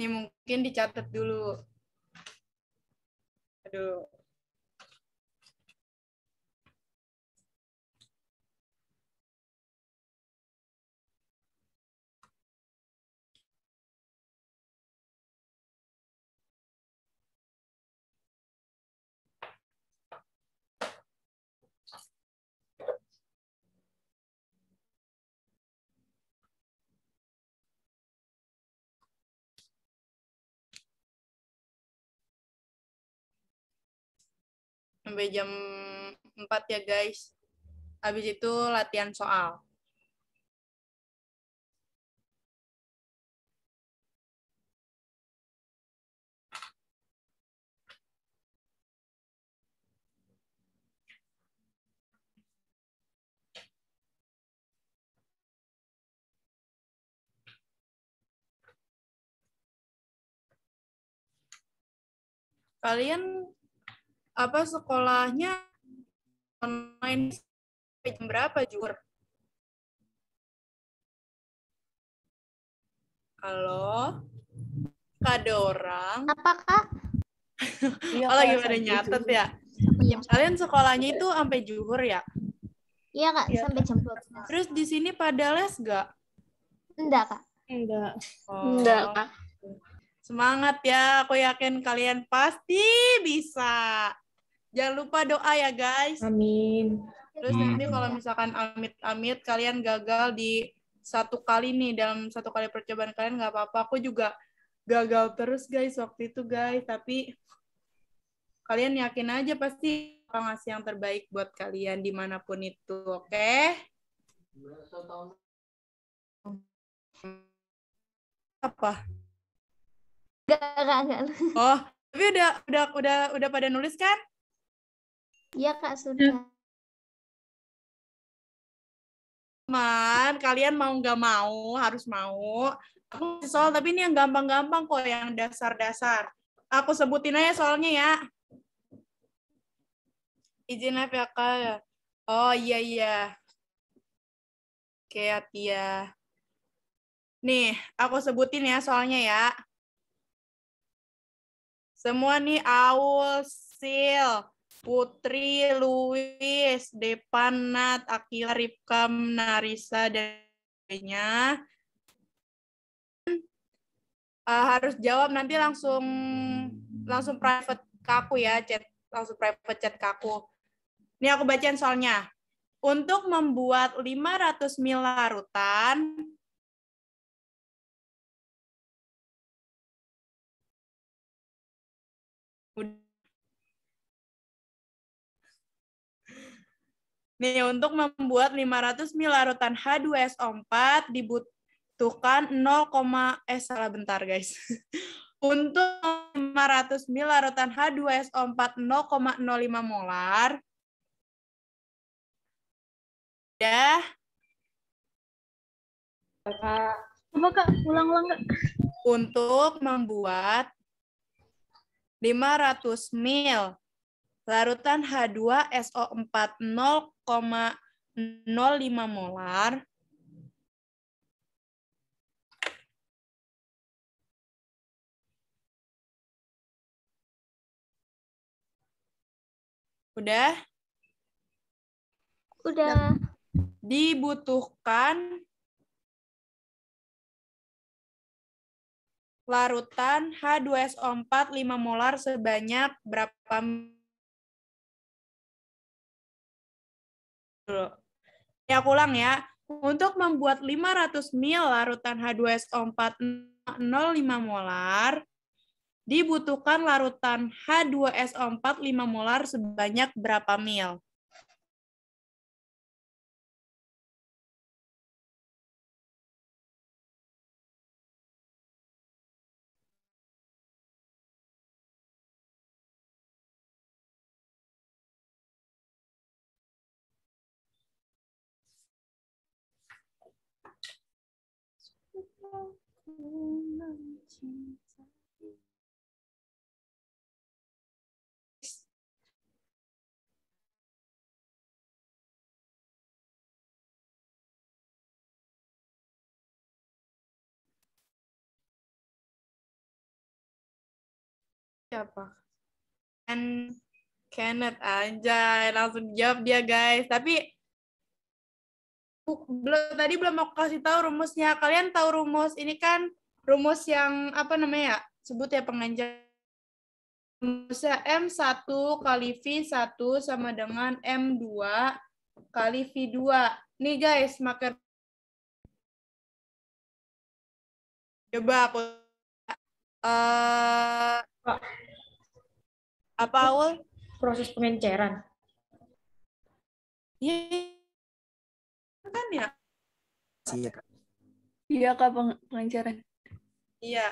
Ini mungkin dicatat dulu. Aduh. sampai jam 4 ya guys. Habis itu latihan soal. Kalian apa sekolahnya online jam berapa jur? Halo, Kak Dorang. Apakah? Iya, oh lagi pada nyatet ya. Kalian sekolahnya itu sampai juhur ya? Iya kak, ya, sampai jam 12. Terus di sini pada les gak? Enggak kak. Enggak. Oh. Enggak kak. Semangat ya, aku yakin kalian pasti bisa. Jangan lupa doa ya guys. Amin. Terus hmm. nanti kalau misalkan amit-amit kalian gagal di satu kali nih dalam satu kali percobaan kalian nggak apa-apa. Aku juga gagal terus guys waktu itu guys. Tapi kalian yakin aja pasti akan ngasih yang terbaik buat kalian dimanapun itu, oke? Okay? Apa? Gak, gak, gak. Oh, tapi udah udah udah udah pada nulis kan? Iya Kak sudah. Teman, iya. kalian mau nggak mau harus mau. Aku soal tapi ini yang gampang-gampang kok yang dasar-dasar. Aku sebutin aja soalnya ya. Izin maaf ya Kak. Ya. Oh iya iya. Oke, ya. Nih, aku sebutin ya soalnya ya. Semua nih Aul, Sil, Putri, Luis, Depanat, Akila, Rifka, Narisa, dan lainnya Uh, ah, harus jawab nanti langsung langsung private ke aku ya, chat langsung private chat ke aku. Ini aku bacain soalnya. Untuk membuat 500 mil larutan, Nih, untuk membuat 500 ml larutan H2SO4 dibutuhkan 0, eh salah bentar guys. untuk 500 ml larutan H2SO4 0,05 molar. Ya. coba Kak, ulang-ulang Kak. Untuk membuat 500 ml larutan H2SO4 0,05 molar Udah? Udah. Dibutuhkan larutan H2SO4 5 molar sebanyak berapa dulu. Gitu. Ya, aku ulang ya. Untuk membuat 500 mil larutan H2SO4 0,5 molar, dibutuhkan larutan H2SO4 5 molar sebanyak berapa mil? siapa? Ken Kenneth aja langsung jawab dia guys. Tapi belum tadi belum mau kasih tahu rumusnya. Kalian tahu rumus ini kan rumus yang apa namanya ya? Sebut ya penganjak. Rumusnya M1 kali V1 sama dengan M2 kali V2. Nih guys, maka coba aku uh, eh, apa awal proses pengenceran iya kan ya iya kak iya kak pengenceran Iya.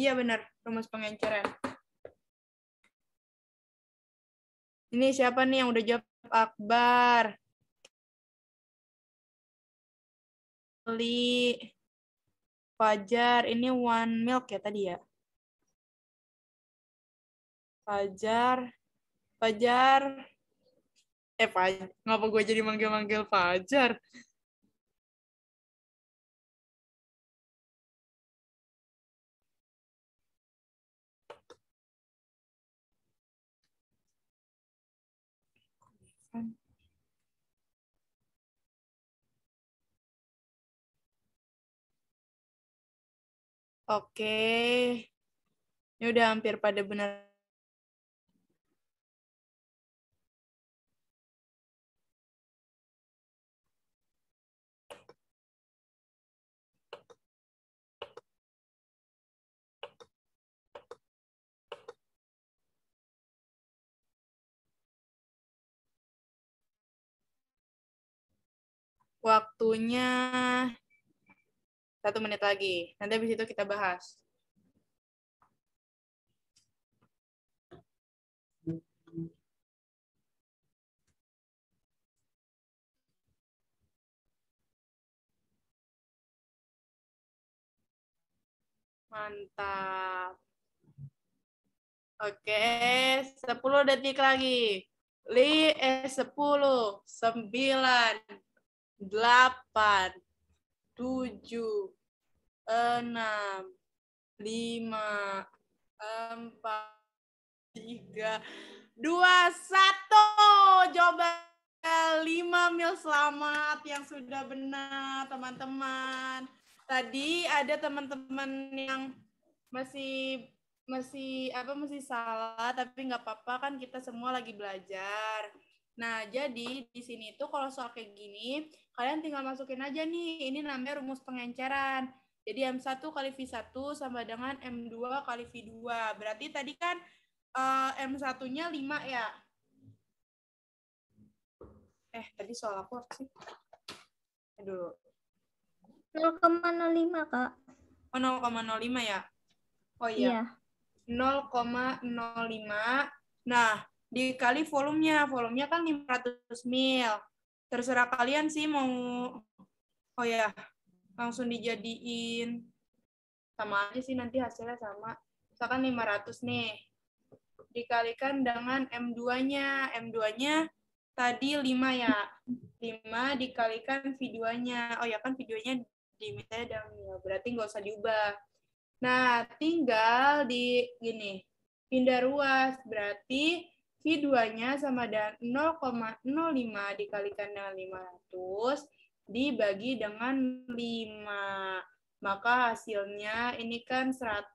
Iya benar, rumus pengenceran. Ini siapa nih yang udah jawab Akbar? Li Fajar, ini one milk ya tadi ya? Fajar, Fajar, eh Fajar, ngapa gue jadi manggil-manggil Fajar? Oke. Ini udah hampir pada benar. Waktunya satu menit lagi. Nanti habis itu kita bahas. Mantap. Oke, 10 detik lagi. Li eh 10, 9, 8, tujuh, enam, lima, empat, tiga, dua, satu. Coba lima mil selamat yang sudah benar teman-teman. Tadi ada teman-teman yang masih masih apa masih salah tapi nggak apa-apa kan kita semua lagi belajar. Nah, jadi di sini tuh kalau soal kayak gini kalian tinggal masukin aja nih, ini namanya rumus pengenceran. Jadi M1 kali V1 sama dengan M2 kali V2. Berarti tadi kan uh, M1-nya 5 ya? Eh, tadi soal apa sih? Aduh. 0,05, Kak. Oh, 0,05 ya? Oh iya. iya. 0,05. Nah, dikali volumenya. Volumenya kan 500 mil terserah kalian sih mau oh ya langsung dijadiin sama aja sih nanti hasilnya sama misalkan 500 nih dikalikan dengan M2-nya M2-nya tadi 5 ya 5 dikalikan V2-nya oh ya kan V2-nya diminta ya, dan ya berarti nggak usah diubah nah tinggal di gini pindah ruas berarti v 2 nya sama dengan 0,05 dikalikan dengan 500 dibagi dengan 5. Maka hasilnya ini kan 100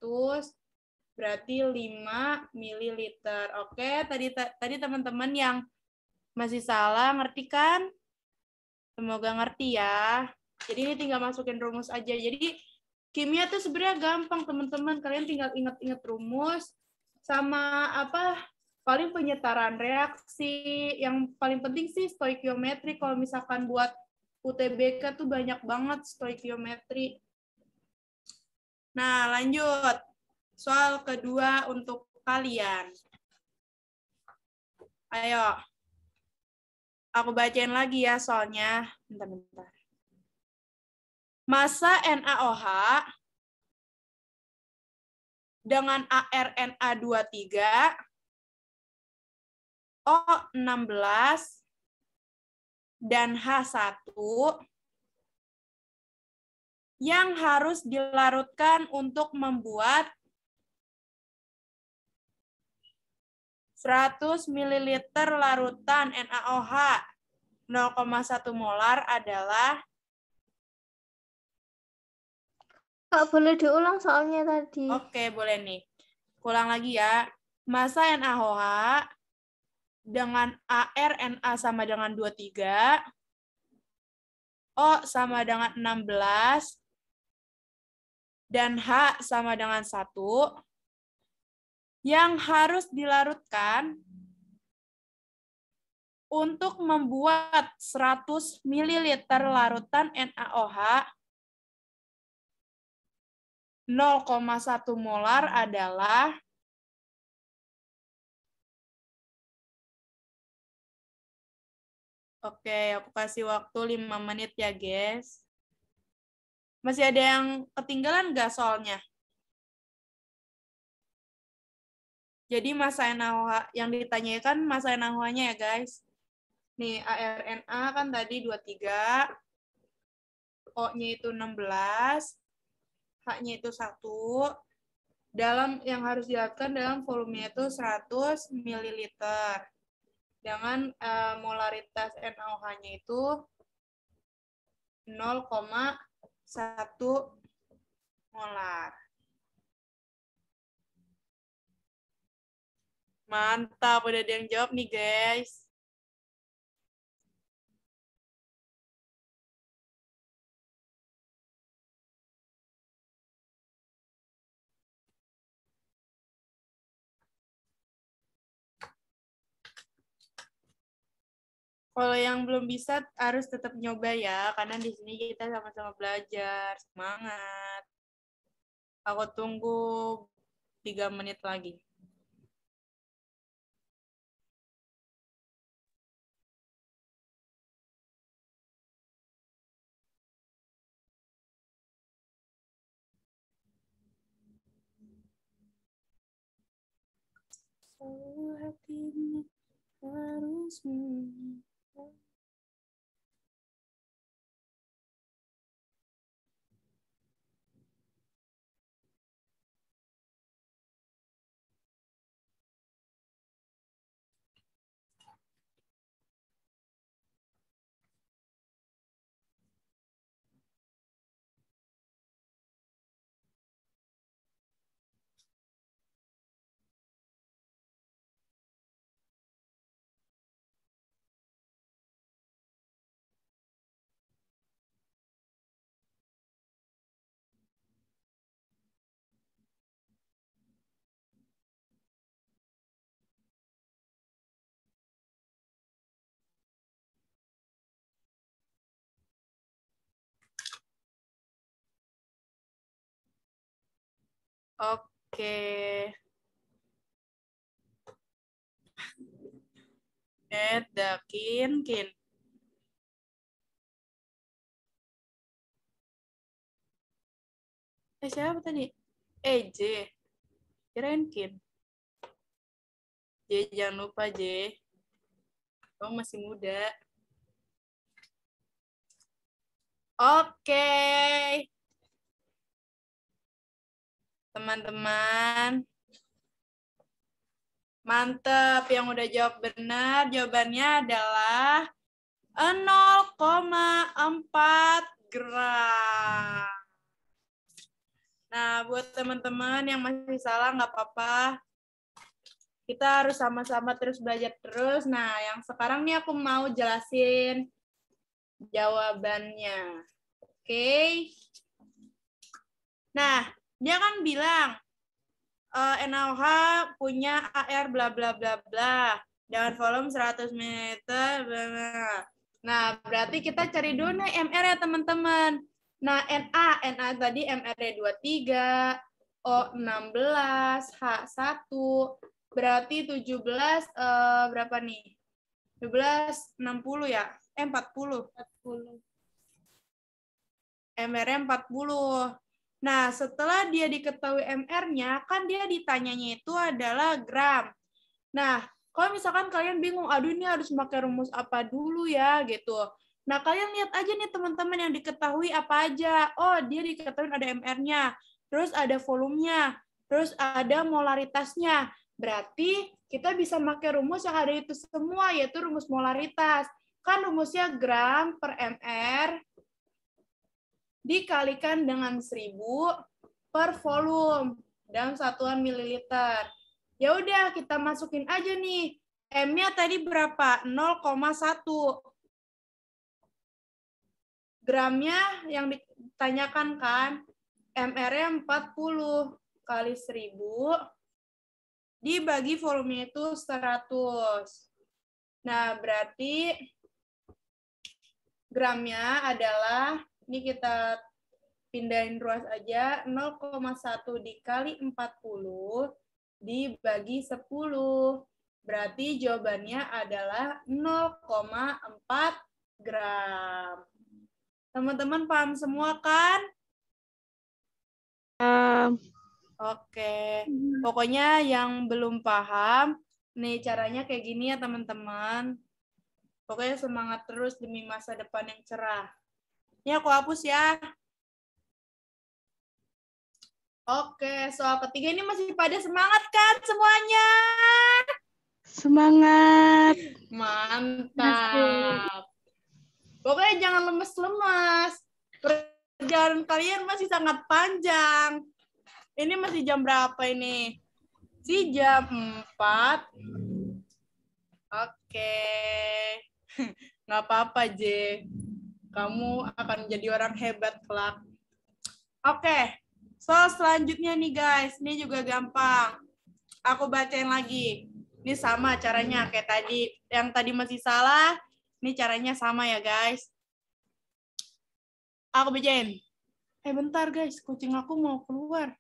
berarti 5 ml. Oke, tadi tadi teman-teman yang masih salah ngerti kan? Semoga ngerti ya. Jadi ini tinggal masukin rumus aja. Jadi kimia tuh sebenarnya gampang teman-teman. Kalian tinggal ingat-ingat rumus sama apa paling penyetaraan reaksi yang paling penting sih stoikiometri kalau misalkan buat UTBK tuh banyak banget stoikiometri nah lanjut soal kedua untuk kalian ayo aku bacain lagi ya soalnya bentar-bentar masa NaOH dengan ARNA23 O16 dan H1 yang harus dilarutkan untuk membuat 100 ml larutan NaOH 0,1 molar adalah Kak, boleh diulang soalnya tadi. Oke, boleh nih. Ulang lagi ya. Masa NaOH dengan ARNA sama dengan 23, O sama dengan 16, dan H sama dengan 1, yang harus dilarutkan untuk membuat 100 ml larutan NaOH 0,1 molar adalah 0,1 Oke, aku kasih waktu 5 menit ya, guys. Masih ada yang ketinggalan nggak soalnya? Jadi masa NaOH yang ditanyakan masa NaOH-nya ya, guys. Nih, ARNA kan tadi 23. O-nya itu 16. H-nya itu 1. Dalam yang harus dilakukan dalam volumenya itu 100 ml. Sedangkan uh, molaritas NaOH-nya itu 0,1 molar. Mantap, udah ada yang jawab nih guys. kalau yang belum bisa harus tetap nyoba ya karena di sini kita sama-sama belajar semangat aku tunggu tiga menit lagi Oh, hatimu harus mengingat Oke. Ed, kin, kin. Eh, siapa tadi? Eh, J. Kirain kin. J, jangan lupa, J. Kamu masih muda. Oke. Okay teman-teman. Mantap, yang udah jawab benar jawabannya adalah 0,4 gram. Nah, buat teman-teman yang masih salah nggak apa-apa. Kita harus sama-sama terus belajar terus. Nah, yang sekarang ini aku mau jelasin jawabannya. Oke. Okay? Nah, dia kan bilang e, eh, NLH punya AR bla bla bla bla dengan volume 100 meter. Bla, Nah, berarti kita cari dulu nih MR ya teman-teman. Nah, NA, NA tadi MR 23, O16, H1, berarti 17, eh, berapa nih? 17, 60 ya? Eh, 40. 40. MR 40. Nah, setelah dia diketahui MR-nya, kan dia ditanyanya itu adalah gram. Nah, kalau misalkan kalian bingung, aduh ini harus pakai rumus apa dulu ya, gitu. Nah, kalian lihat aja nih teman-teman yang diketahui apa aja. Oh, dia diketahui ada MR-nya, terus ada volumenya, terus ada molaritasnya. Berarti kita bisa pakai rumus yang ada itu semua, yaitu rumus molaritas. Kan rumusnya gram per MR dikalikan dengan 1000 per volume dalam satuan mililiter. Ya udah kita masukin aja nih. M-nya tadi berapa? 0,1. Gramnya yang ditanyakan kan MR-nya 40 kali 1000 dibagi volume itu 100. Nah, berarti gramnya adalah ini kita pindahin ruas aja. 0,1 dikali 40 dibagi 10. Berarti jawabannya adalah 0,4 gram. Teman-teman paham semua kan? Um. Oke. Pokoknya yang belum paham, nih caranya kayak gini ya teman-teman. Pokoknya semangat terus demi masa depan yang cerah. Ini aku hapus ya. Oke, soal ketiga ini masih pada semangat kan semuanya? Semangat. Mantap. Pokoknya jangan lemes-lemes. Perjalanan kalian masih sangat panjang. Ini masih jam berapa ini? Si jam 4. Oke. Nggak apa-apa, J. Kamu akan menjadi orang hebat kelak. Oke, so selanjutnya nih guys, ini juga gampang. Aku bacain lagi. Ini sama caranya kayak tadi. Yang tadi masih salah, ini caranya sama ya guys. Aku bacain. Eh bentar guys, kucing aku mau keluar.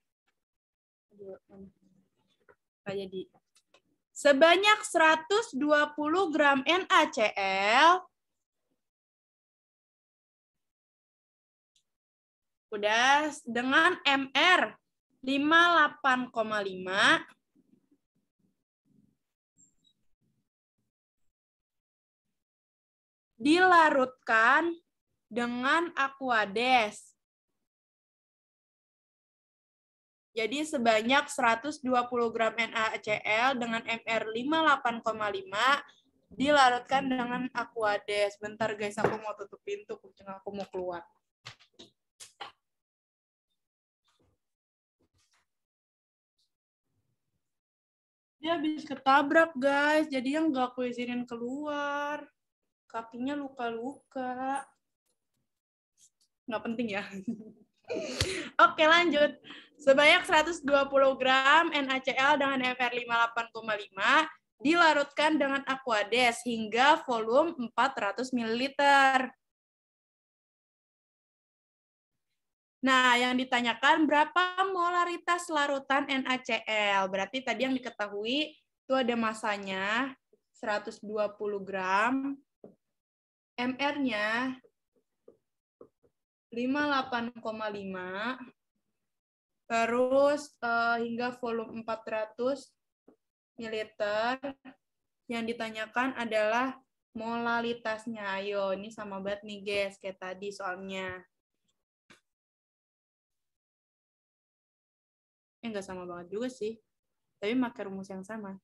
Gak jadi. Sebanyak 120 gram NaCl Udah dengan MR 58,5 dilarutkan dengan Aquades. Jadi sebanyak 120 gram NaCl dengan MR 58,5 dilarutkan dengan Aquades. Bentar guys, aku mau tutup pintu, aku mau keluar. Dia habis ketabrak, guys. Jadi yang gak aku izinin keluar. Kakinya luka-luka. Nggak penting ya. Oke, lanjut. Sebanyak 120 gram NaCl dengan FR 58,5 dilarutkan dengan aquades hingga volume 400 ml. Nah, yang ditanyakan berapa molaritas larutan NaCl? Berarti tadi yang diketahui itu ada masanya 120 gram, MR-nya 58,5, terus eh, hingga volume 400 mililiter. Yang ditanyakan adalah molalitasnya Ayo, ini sama banget nih guys, kayak tadi soalnya. ya nggak sama banget juga sih tapi pakai rumus yang sama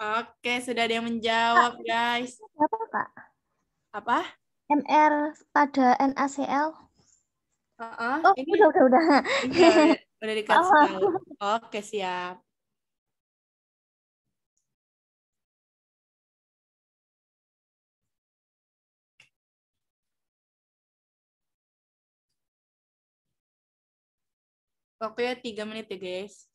oke sudah ada yang menjawab kak, guys apa kak apa mr pada nacl uh -uh, oh ini udah udah udah, udah dikasih oh. tahu oke siap Waktunya tiga menit ya guys.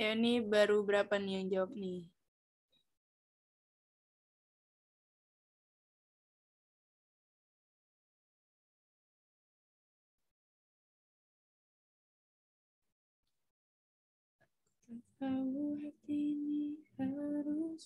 Ya, ini baru berapa nih yang jawab nih? Kamu hati ini harus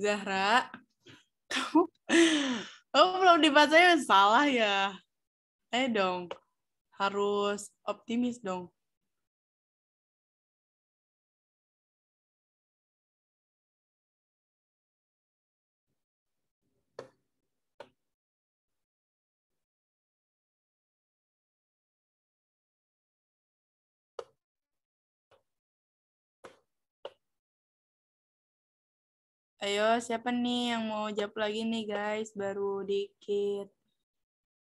Zahra, kamu, kamu belum dibacanya salah ya. Eh dong, harus optimis dong. Ayo, siapa nih yang mau jawab lagi nih guys? Baru dikit.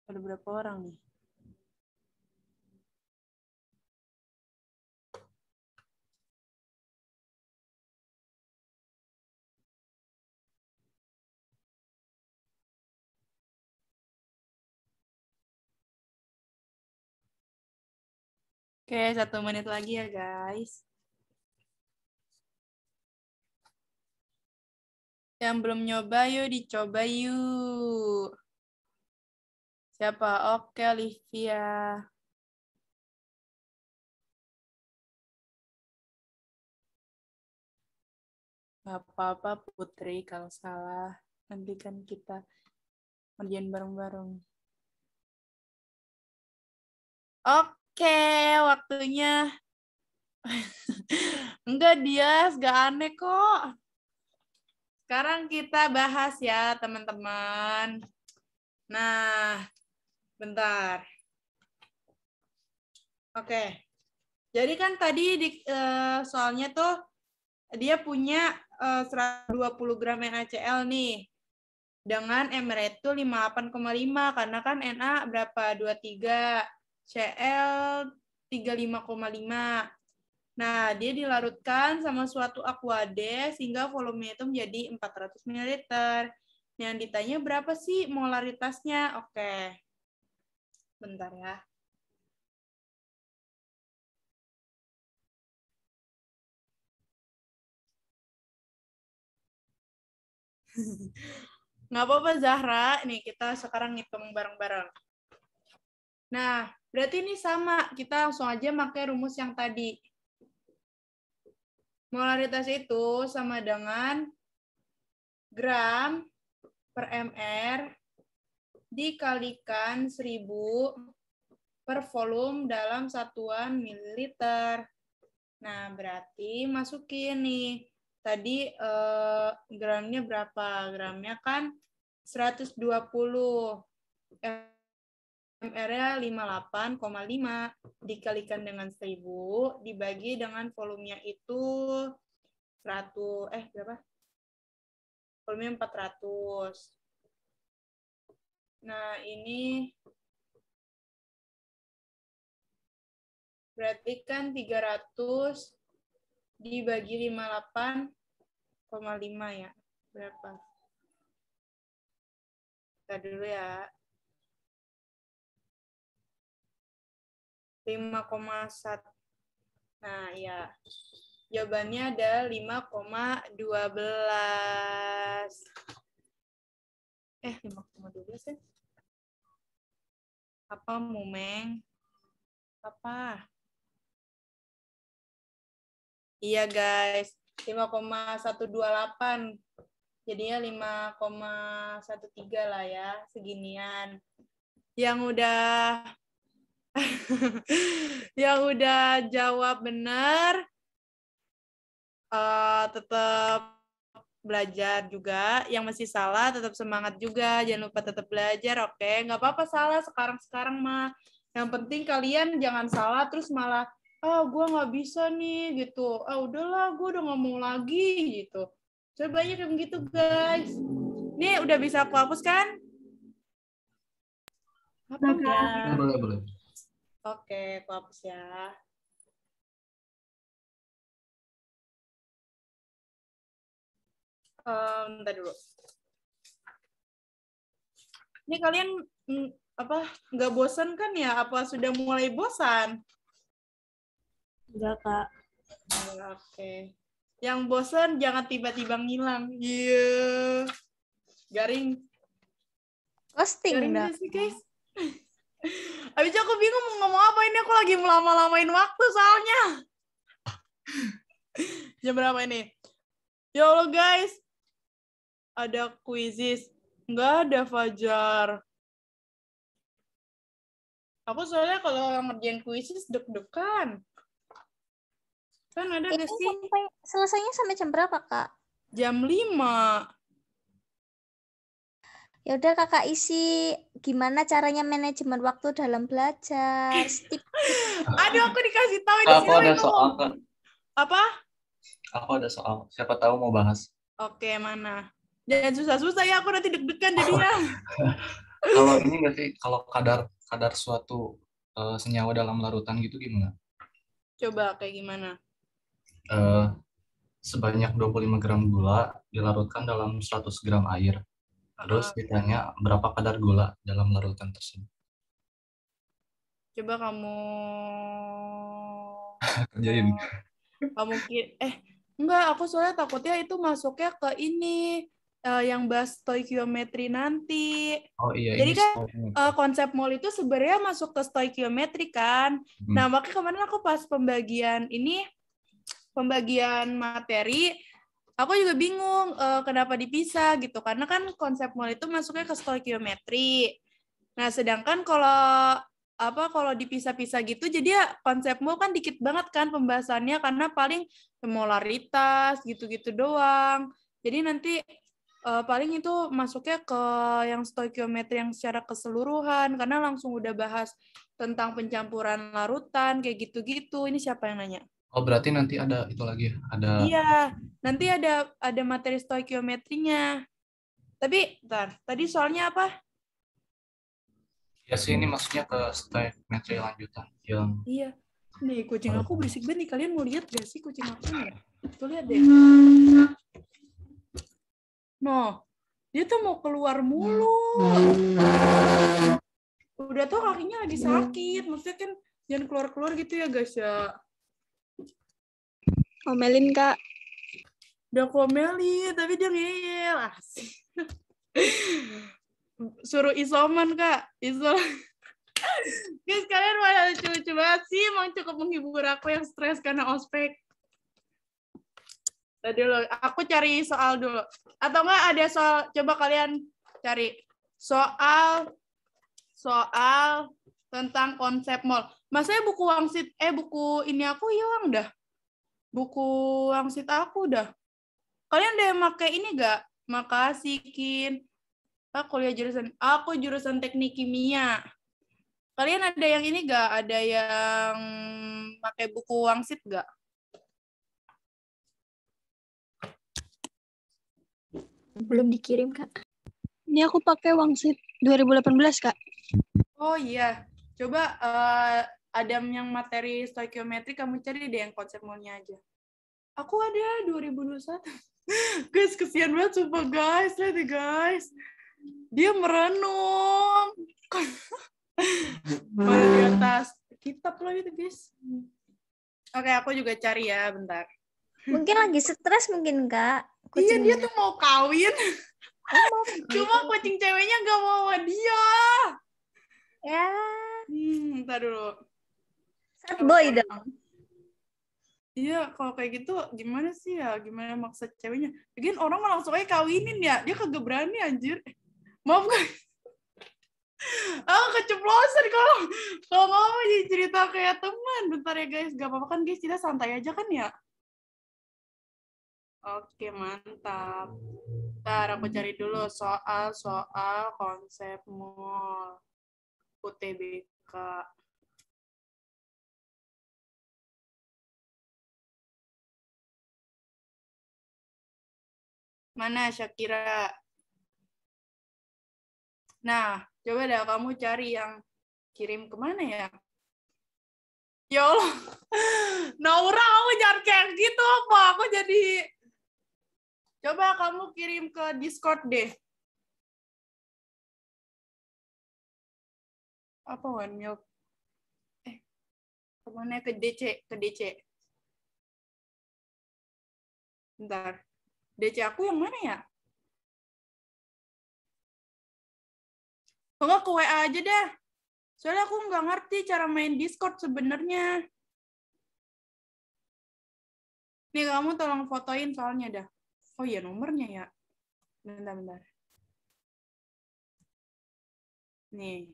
Ada berapa orang nih? Oke, satu menit lagi ya guys. Yang belum nyoba yuk dicoba yuk. Siapa? Oke, Olivia. apa-apa Putri kalau salah. Nanti kan kita kerjaan bareng-bareng. Oke, waktunya. Enggak, dia Enggak aneh kok. Sekarang kita bahas ya, teman-teman. Nah, bentar. Oke. Jadi kan tadi di, eh, soalnya tuh dia punya eh, uh, 120 gram NaCl nih dengan MR itu 58,5 karena kan Na berapa? 23 Cl 35,5. Nah, dia dilarutkan sama suatu aquade sehingga volumenya itu menjadi 400 ml. Yang ditanya berapa sih molaritasnya? Oke. Bentar ya. Nggak apa-apa Zahra, nih kita sekarang ngitung bareng-bareng. Nah, berarti ini sama, kita langsung aja pakai rumus yang tadi. Molaritas itu sama dengan gram per mr dikalikan 1000 per volume dalam satuan mililiter. Nah, berarti masukin nih. Tadi eh, gramnya berapa? Gramnya kan 120. Eh, MR-nya 58,5 dikalikan dengan 1000 dibagi dengan volumenya itu 100 eh berapa? Volumenya 400. Nah, ini berarti kan 300 dibagi 58,5 ya. Berapa? Kita dulu ya. 5,1. Nah, ya. Jawabannya ada 5,12. Eh, 5,12 ya? Apa, Mumeng? Apa? Iya, guys. 5,128. Jadinya 5,13 lah ya, seginian. Yang udah yang udah jawab benar uh, eh, tetap belajar juga yang masih salah tetap semangat juga jangan lupa tetap belajar oke okay? nggak apa-apa salah sekarang sekarang mah yang penting kalian jangan salah terus malah ah oh, gue nggak bisa nih gitu ah oh, udahlah gue udah ngomong lagi gitu coba banyak yang gitu guys nih udah bisa aku hapus kan apa boleh boleh Oke, aku hapus ya. Um, dulu. Ini kalian mm, apa nggak bosan kan ya? Apa sudah mulai bosan? Enggak, Kak. Oke. Okay. Yang bosan jangan tiba-tiba ngilang. Iya. Yeah. Garing. Ghosting Garing sih, guys? Habis itu aku bingung mau ngomong apa ini aku lagi melama-lamain waktu soalnya. Jam berapa ini? Ya Allah guys. Ada kuisis. Enggak ada Fajar. Aku soalnya kalau ngerjain kuisis deg-degan. Kan ada Ini sih. Sampai, selesainya sampai jam berapa, Kak? Jam 5. Ya udah kakak isi gimana caranya manajemen waktu dalam belajar. Stip. Aduh aku dikasih tahu ini Aku ada soal kan. Apa? Aku ada soal. Siapa tahu mau bahas. Oke mana? Jangan susah-susah ya aku nanti deg-degan jadinya. kalau ini nggak sih kalau kadar kadar suatu uh, senyawa dalam larutan gitu gimana? Coba kayak gimana? Uh, sebanyak 25 gram gula dilarutkan dalam 100 gram air Terus ditanya berapa kadar gula dalam larutan tersebut. Coba kamu kerjain. Kamu eh enggak aku soalnya takutnya itu masuknya ke ini uh, yang bahas stoikiometri nanti. Oh iya. Jadi kan uh, konsep mol itu sebenarnya masuk ke stoikiometri kan. Hmm. Nah makanya kemarin aku pas pembagian ini pembagian materi aku juga bingung uh, kenapa dipisah gitu karena kan konsep mall itu masuknya ke stoikiometri nah sedangkan kalau apa kalau dipisah-pisah gitu jadi ya konsep mall kan dikit banget kan pembahasannya karena paling molaritas gitu-gitu doang jadi nanti uh, paling itu masuknya ke yang stoikiometri yang secara keseluruhan karena langsung udah bahas tentang pencampuran larutan kayak gitu-gitu ini siapa yang nanya Oh berarti nanti ada itu lagi ya? ada. Iya nanti ada ada materi stoikiometrinya. Tapi ntar tadi soalnya apa? Ya sih ini maksudnya ke stoikiometri lanjutan yang. Iya. Nih kucing aku berisik banget nih kalian mau lihat gak sih kucing aku ya? Tuh lihat deh. No, dia tuh mau keluar mulu. Udah tuh kakinya lagi sakit, maksudnya kan jangan keluar-keluar gitu ya guys ya. Omelin, Kak. Udah aku omelin, tapi dia ngeyel. Suruh isoman, Kak. Isoman. Guys, kalian mana lucu-lucu banget sih. Emang cukup menghibur aku yang stres karena ospek. Tadi dulu, aku cari soal dulu. Atau enggak ada soal, coba kalian cari. Soal, soal tentang konsep mall. Masanya buku wangsit, eh buku ini aku hilang dah buku wangsit aku udah. Kalian udah yang pakai ini gak? Makasih, Kin. Aku kuliah jurusan, aku jurusan teknik kimia. Kalian ada yang ini gak? Ada yang pakai buku wangsit gak? Belum dikirim, Kak. Ini aku pakai wangsit 2018, Kak. Oh iya. Coba uh, ada yang materi stoikiometri kamu cari deh yang konsep mulnya aja aku ada 2021 guys kesian banget sumpah guys lihat ya, guys dia merenung kalau di atas kitab loh itu guys oke aku juga cari ya bentar mungkin lagi stres mungkin kak iya, kucing iya dia tuh mau kawin oh, cuma kucing ceweknya gak mau sama dia ya hmm, entar dulu Sad kan boy iya. dong. Iya, kalau kayak gitu gimana sih ya? Gimana maksud ceweknya? Begin orang malah langsung aja kawinin ya. Dia kagak berani anjir. Maaf guys. Aku ah, keceplosan kalau kalau mau jadi cerita kayak teman. Bentar ya guys, gak apa-apa kan guys, kita santai aja kan ya. Oke, mantap. Ntar aku cari dulu soal-soal konsep mall UTBK. Mana Shakira? Nah, coba dah kamu cari yang kirim kemana ya? Ya Allah, Naura kamu jangan kayak gitu apa? Aku jadi... Coba kamu kirim ke Discord deh. Apa One Milk? Eh, kemana ke DC? Ke DC. Bentar. DC aku yang e mana ya? Enggak, ke WA aja deh. Soalnya aku nggak ngerti cara main Discord sebenarnya. Nih kamu tolong fotoin soalnya dah. Oh e iya nomornya ya. Bentar-bentar. Nih.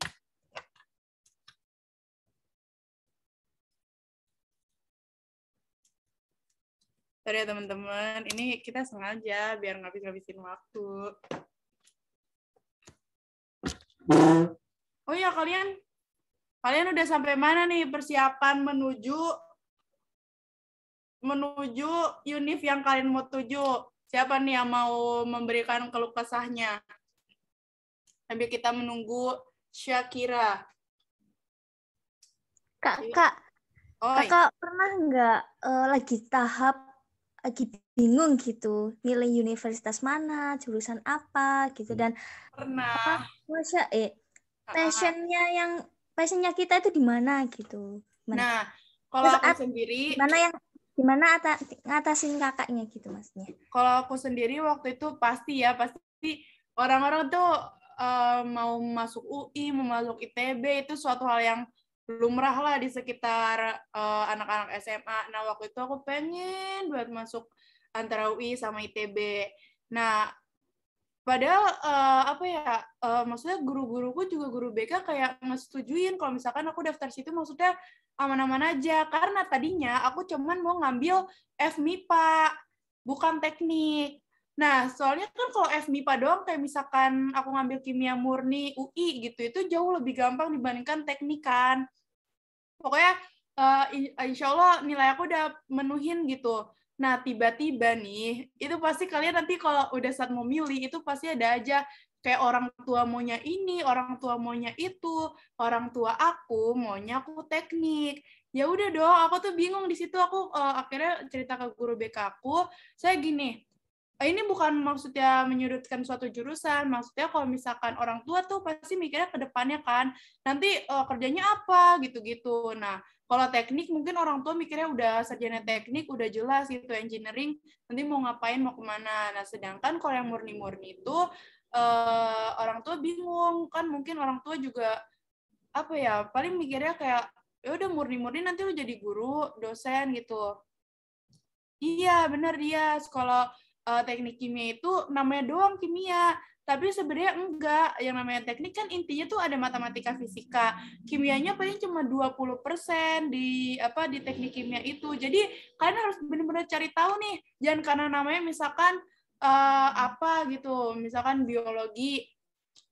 sorry ya teman-teman ini kita sengaja biar ngabis-ngabisin waktu oh ya kalian kalian udah sampai mana nih persiapan menuju menuju univ yang kalian mau tuju siapa nih yang mau memberikan keluh kesahnya sambil kita menunggu Syakira kak iya. kak kak kakak pernah nggak uh, lagi tahap lagi bingung gitu nilai universitas mana jurusan apa gitu dan pernah apa, masa eh passionnya yang passionnya kita itu di mana gitu mana? nah kalau Terus, aku sendiri mana yang gimana ata, ngatasin kakaknya gitu maksudnya kalau aku sendiri waktu itu pasti ya pasti orang-orang tuh uh, mau masuk UI mau masuk ITB itu suatu hal yang lumrah lah di sekitar eh, anak-anak uh, SMA. Nah, waktu itu aku pengen buat masuk antara UI sama ITB. Nah, padahal uh, apa ya uh, maksudnya guru-guruku juga guru BK kayak ngesetujuin kalau misalkan aku daftar situ maksudnya aman-aman aja karena tadinya aku cuman mau ngambil FMIPA, pak bukan teknik Nah, soalnya kan kalau FMIPA doang kayak misalkan aku ngambil kimia murni UI gitu, itu jauh lebih gampang dibandingkan teknik kan. Pokoknya uh, insya Allah nilai aku udah menuhin gitu. Nah, tiba-tiba nih, itu pasti kalian nanti kalau udah saat mau milih, itu pasti ada aja kayak orang tua maunya ini, orang tua maunya itu, orang tua aku maunya aku teknik. Ya udah dong, aku tuh bingung di situ aku uh, akhirnya cerita ke guru BK aku, saya gini, Oh, ini bukan maksudnya menyudutkan suatu jurusan, maksudnya kalau misalkan orang tua tuh pasti mikirnya ke depannya kan, nanti uh, kerjanya apa gitu-gitu. Nah, kalau teknik mungkin orang tua mikirnya udah sarjana teknik, udah jelas gitu engineering, nanti mau ngapain, mau kemana. Nah, sedangkan kalau yang murni-murni itu uh, orang tua bingung kan, mungkin orang tua juga apa ya, paling mikirnya kayak ya udah murni-murni nanti lu jadi guru, dosen gitu. Iya, benar dia. Kalau uh, teknik kimia itu namanya doang kimia tapi sebenarnya enggak yang namanya teknik kan intinya tuh ada matematika fisika kimianya paling cuma 20% di apa di teknik kimia itu jadi kalian harus benar-benar cari tahu nih jangan karena namanya misalkan uh, apa gitu misalkan biologi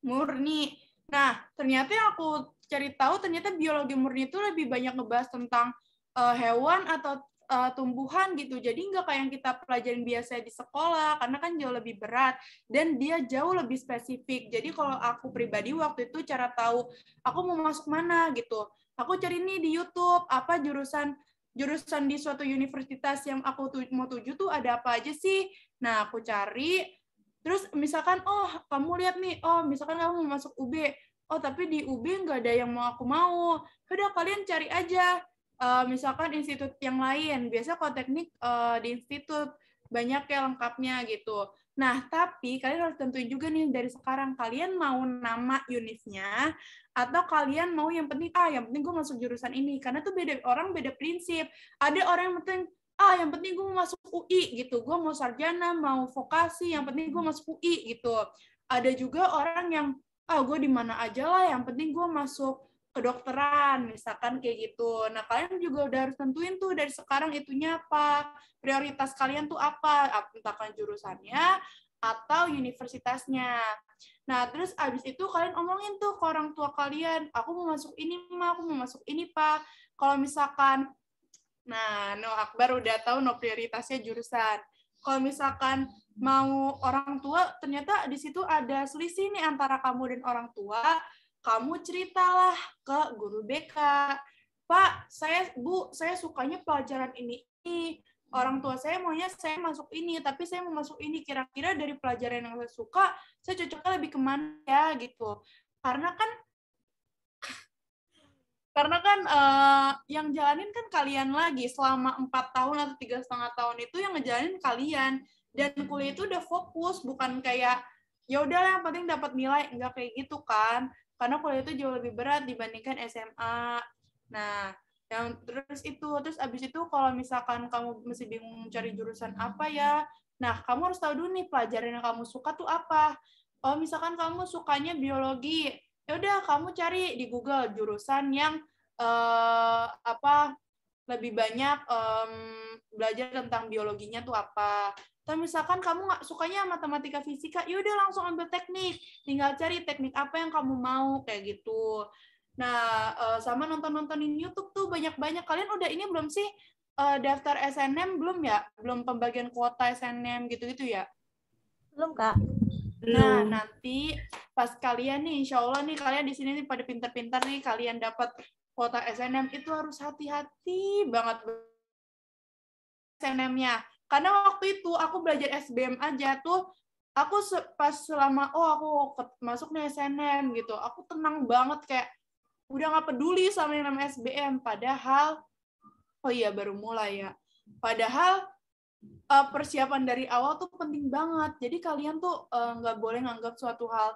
murni nah ternyata yang aku cari tahu ternyata biologi murni itu lebih banyak ngebahas tentang uh, hewan atau uh, tumbuhan gitu. Jadi nggak kayak yang kita pelajarin biasa di sekolah karena kan jauh lebih berat dan dia jauh lebih spesifik. Jadi kalau aku pribadi waktu itu cara tahu aku mau masuk mana gitu. Aku cari nih di YouTube apa jurusan jurusan di suatu universitas yang aku tuju, mau tuju tuh ada apa aja sih? Nah, aku cari terus misalkan oh kamu lihat nih oh misalkan kamu mau masuk UB oh tapi di UB nggak ada yang mau aku mau ya udah kalian cari aja uh, misalkan institut yang lain. Biasa kalau teknik uh, di institut banyak ya lengkapnya gitu. Nah, tapi kalian harus tentuin juga nih dari sekarang kalian mau nama unitnya atau kalian mau yang penting ah yang penting gue masuk jurusan ini karena tuh beda orang beda prinsip. Ada orang yang penting ah yang penting gue masuk UI gitu. Gue mau sarjana, mau vokasi, yang penting gue masuk UI gitu. Ada juga orang yang ah gue di mana aja lah yang penting gue masuk kedokteran misalkan kayak gitu. Nah kalian juga udah harus tentuin tuh dari sekarang itunya apa, prioritas kalian tuh apa, entahkan jurusannya atau universitasnya. Nah terus abis itu kalian omongin tuh ke orang tua kalian, aku mau masuk ini ma, aku mau masuk ini pak. Kalau misalkan, nah no Akbar udah tahu no prioritasnya jurusan. Kalau misalkan mau orang tua, ternyata di situ ada selisih nih antara kamu dan orang tua kamu ceritalah ke guru BK. Pak, saya Bu, saya sukanya pelajaran ini. ini. Orang tua saya maunya saya masuk ini, tapi saya mau masuk ini. Kira-kira dari pelajaran yang saya suka, saya cocoknya lebih kemana ya gitu. Karena kan karena kan uh, yang jalanin kan kalian lagi selama empat tahun atau tiga setengah tahun itu yang ngejalanin kalian dan kuliah itu udah fokus bukan kayak ya udah yang penting dapat nilai enggak kayak gitu kan karena kuliah itu jauh lebih berat dibandingkan SMA nah yang terus itu terus abis itu kalau misalkan kamu masih bingung cari jurusan apa ya nah kamu harus tahu dulu nih pelajaran yang kamu suka tuh apa oh misalkan kamu sukanya biologi ya udah kamu cari di Google jurusan yang eh, apa lebih banyak um, belajar tentang biologinya tuh apa tapi misalkan kamu nggak sukanya matematika fisika, yaudah langsung ambil teknik. Tinggal cari teknik apa yang kamu mau kayak gitu. Nah, eh, sama nonton-nontonin YouTube tuh banyak-banyak. Kalian udah ini belum sih eh, daftar SNM belum ya? Belum pembagian kuota SNM gitu-gitu ya? Belum, Kak. Nah, nanti pas kalian nih, insya Allah nih kalian di sini nih pada pinter-pinter nih, kalian dapat kuota SNM itu harus hati-hati banget SNM-nya karena waktu itu aku belajar SBM aja tuh aku pas selama oh aku masuk nih SNM gitu aku tenang banget kayak udah nggak peduli sama yang namanya SBM padahal oh iya baru mulai ya padahal uh, persiapan dari awal tuh penting banget jadi kalian tuh eh, nggak uh, boleh nganggap suatu hal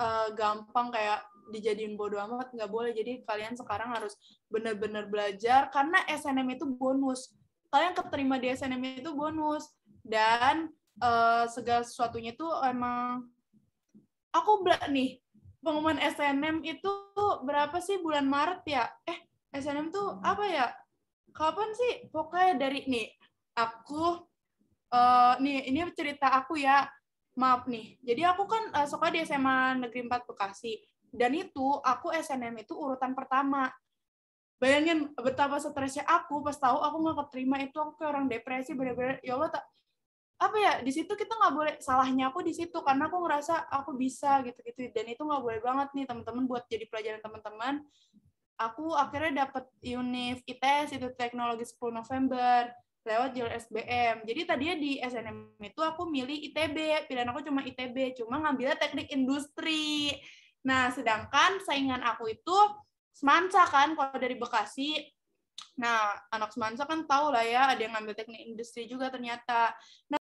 uh, gampang kayak dijadiin bodoh amat nggak boleh jadi kalian sekarang harus bener-bener belajar karena SNM itu bonus kalian keterima di SNM itu bonus dan uh, segala sesuatunya itu emang aku belak nih pengumuman SNM itu berapa sih bulan Maret ya? Eh SNM tuh apa ya? Kapan sih? Pokoknya dari nih aku uh, nih ini cerita aku ya maaf nih. Jadi aku kan uh, sekolah di SMA Negeri 4 Bekasi dan itu aku SNM itu urutan pertama bayangin betapa stresnya aku pas tahu aku nggak keterima itu aku kayak orang depresi bener-bener ya Allah tak apa ya di situ kita nggak boleh salahnya aku di situ karena aku ngerasa aku bisa gitu-gitu dan itu nggak boleh banget nih teman-teman buat jadi pelajaran teman-teman aku akhirnya dapat UNIF ITS itu teknologi 10 November lewat jalur SBM. Jadi tadinya di SNM itu aku milih ITB, pilihan aku cuma ITB, cuma ngambilnya teknik industri. Nah, sedangkan saingan aku itu semansa kan kalau dari Bekasi nah anak semansa kan tahu lah ya ada yang ngambil teknik industri juga ternyata nah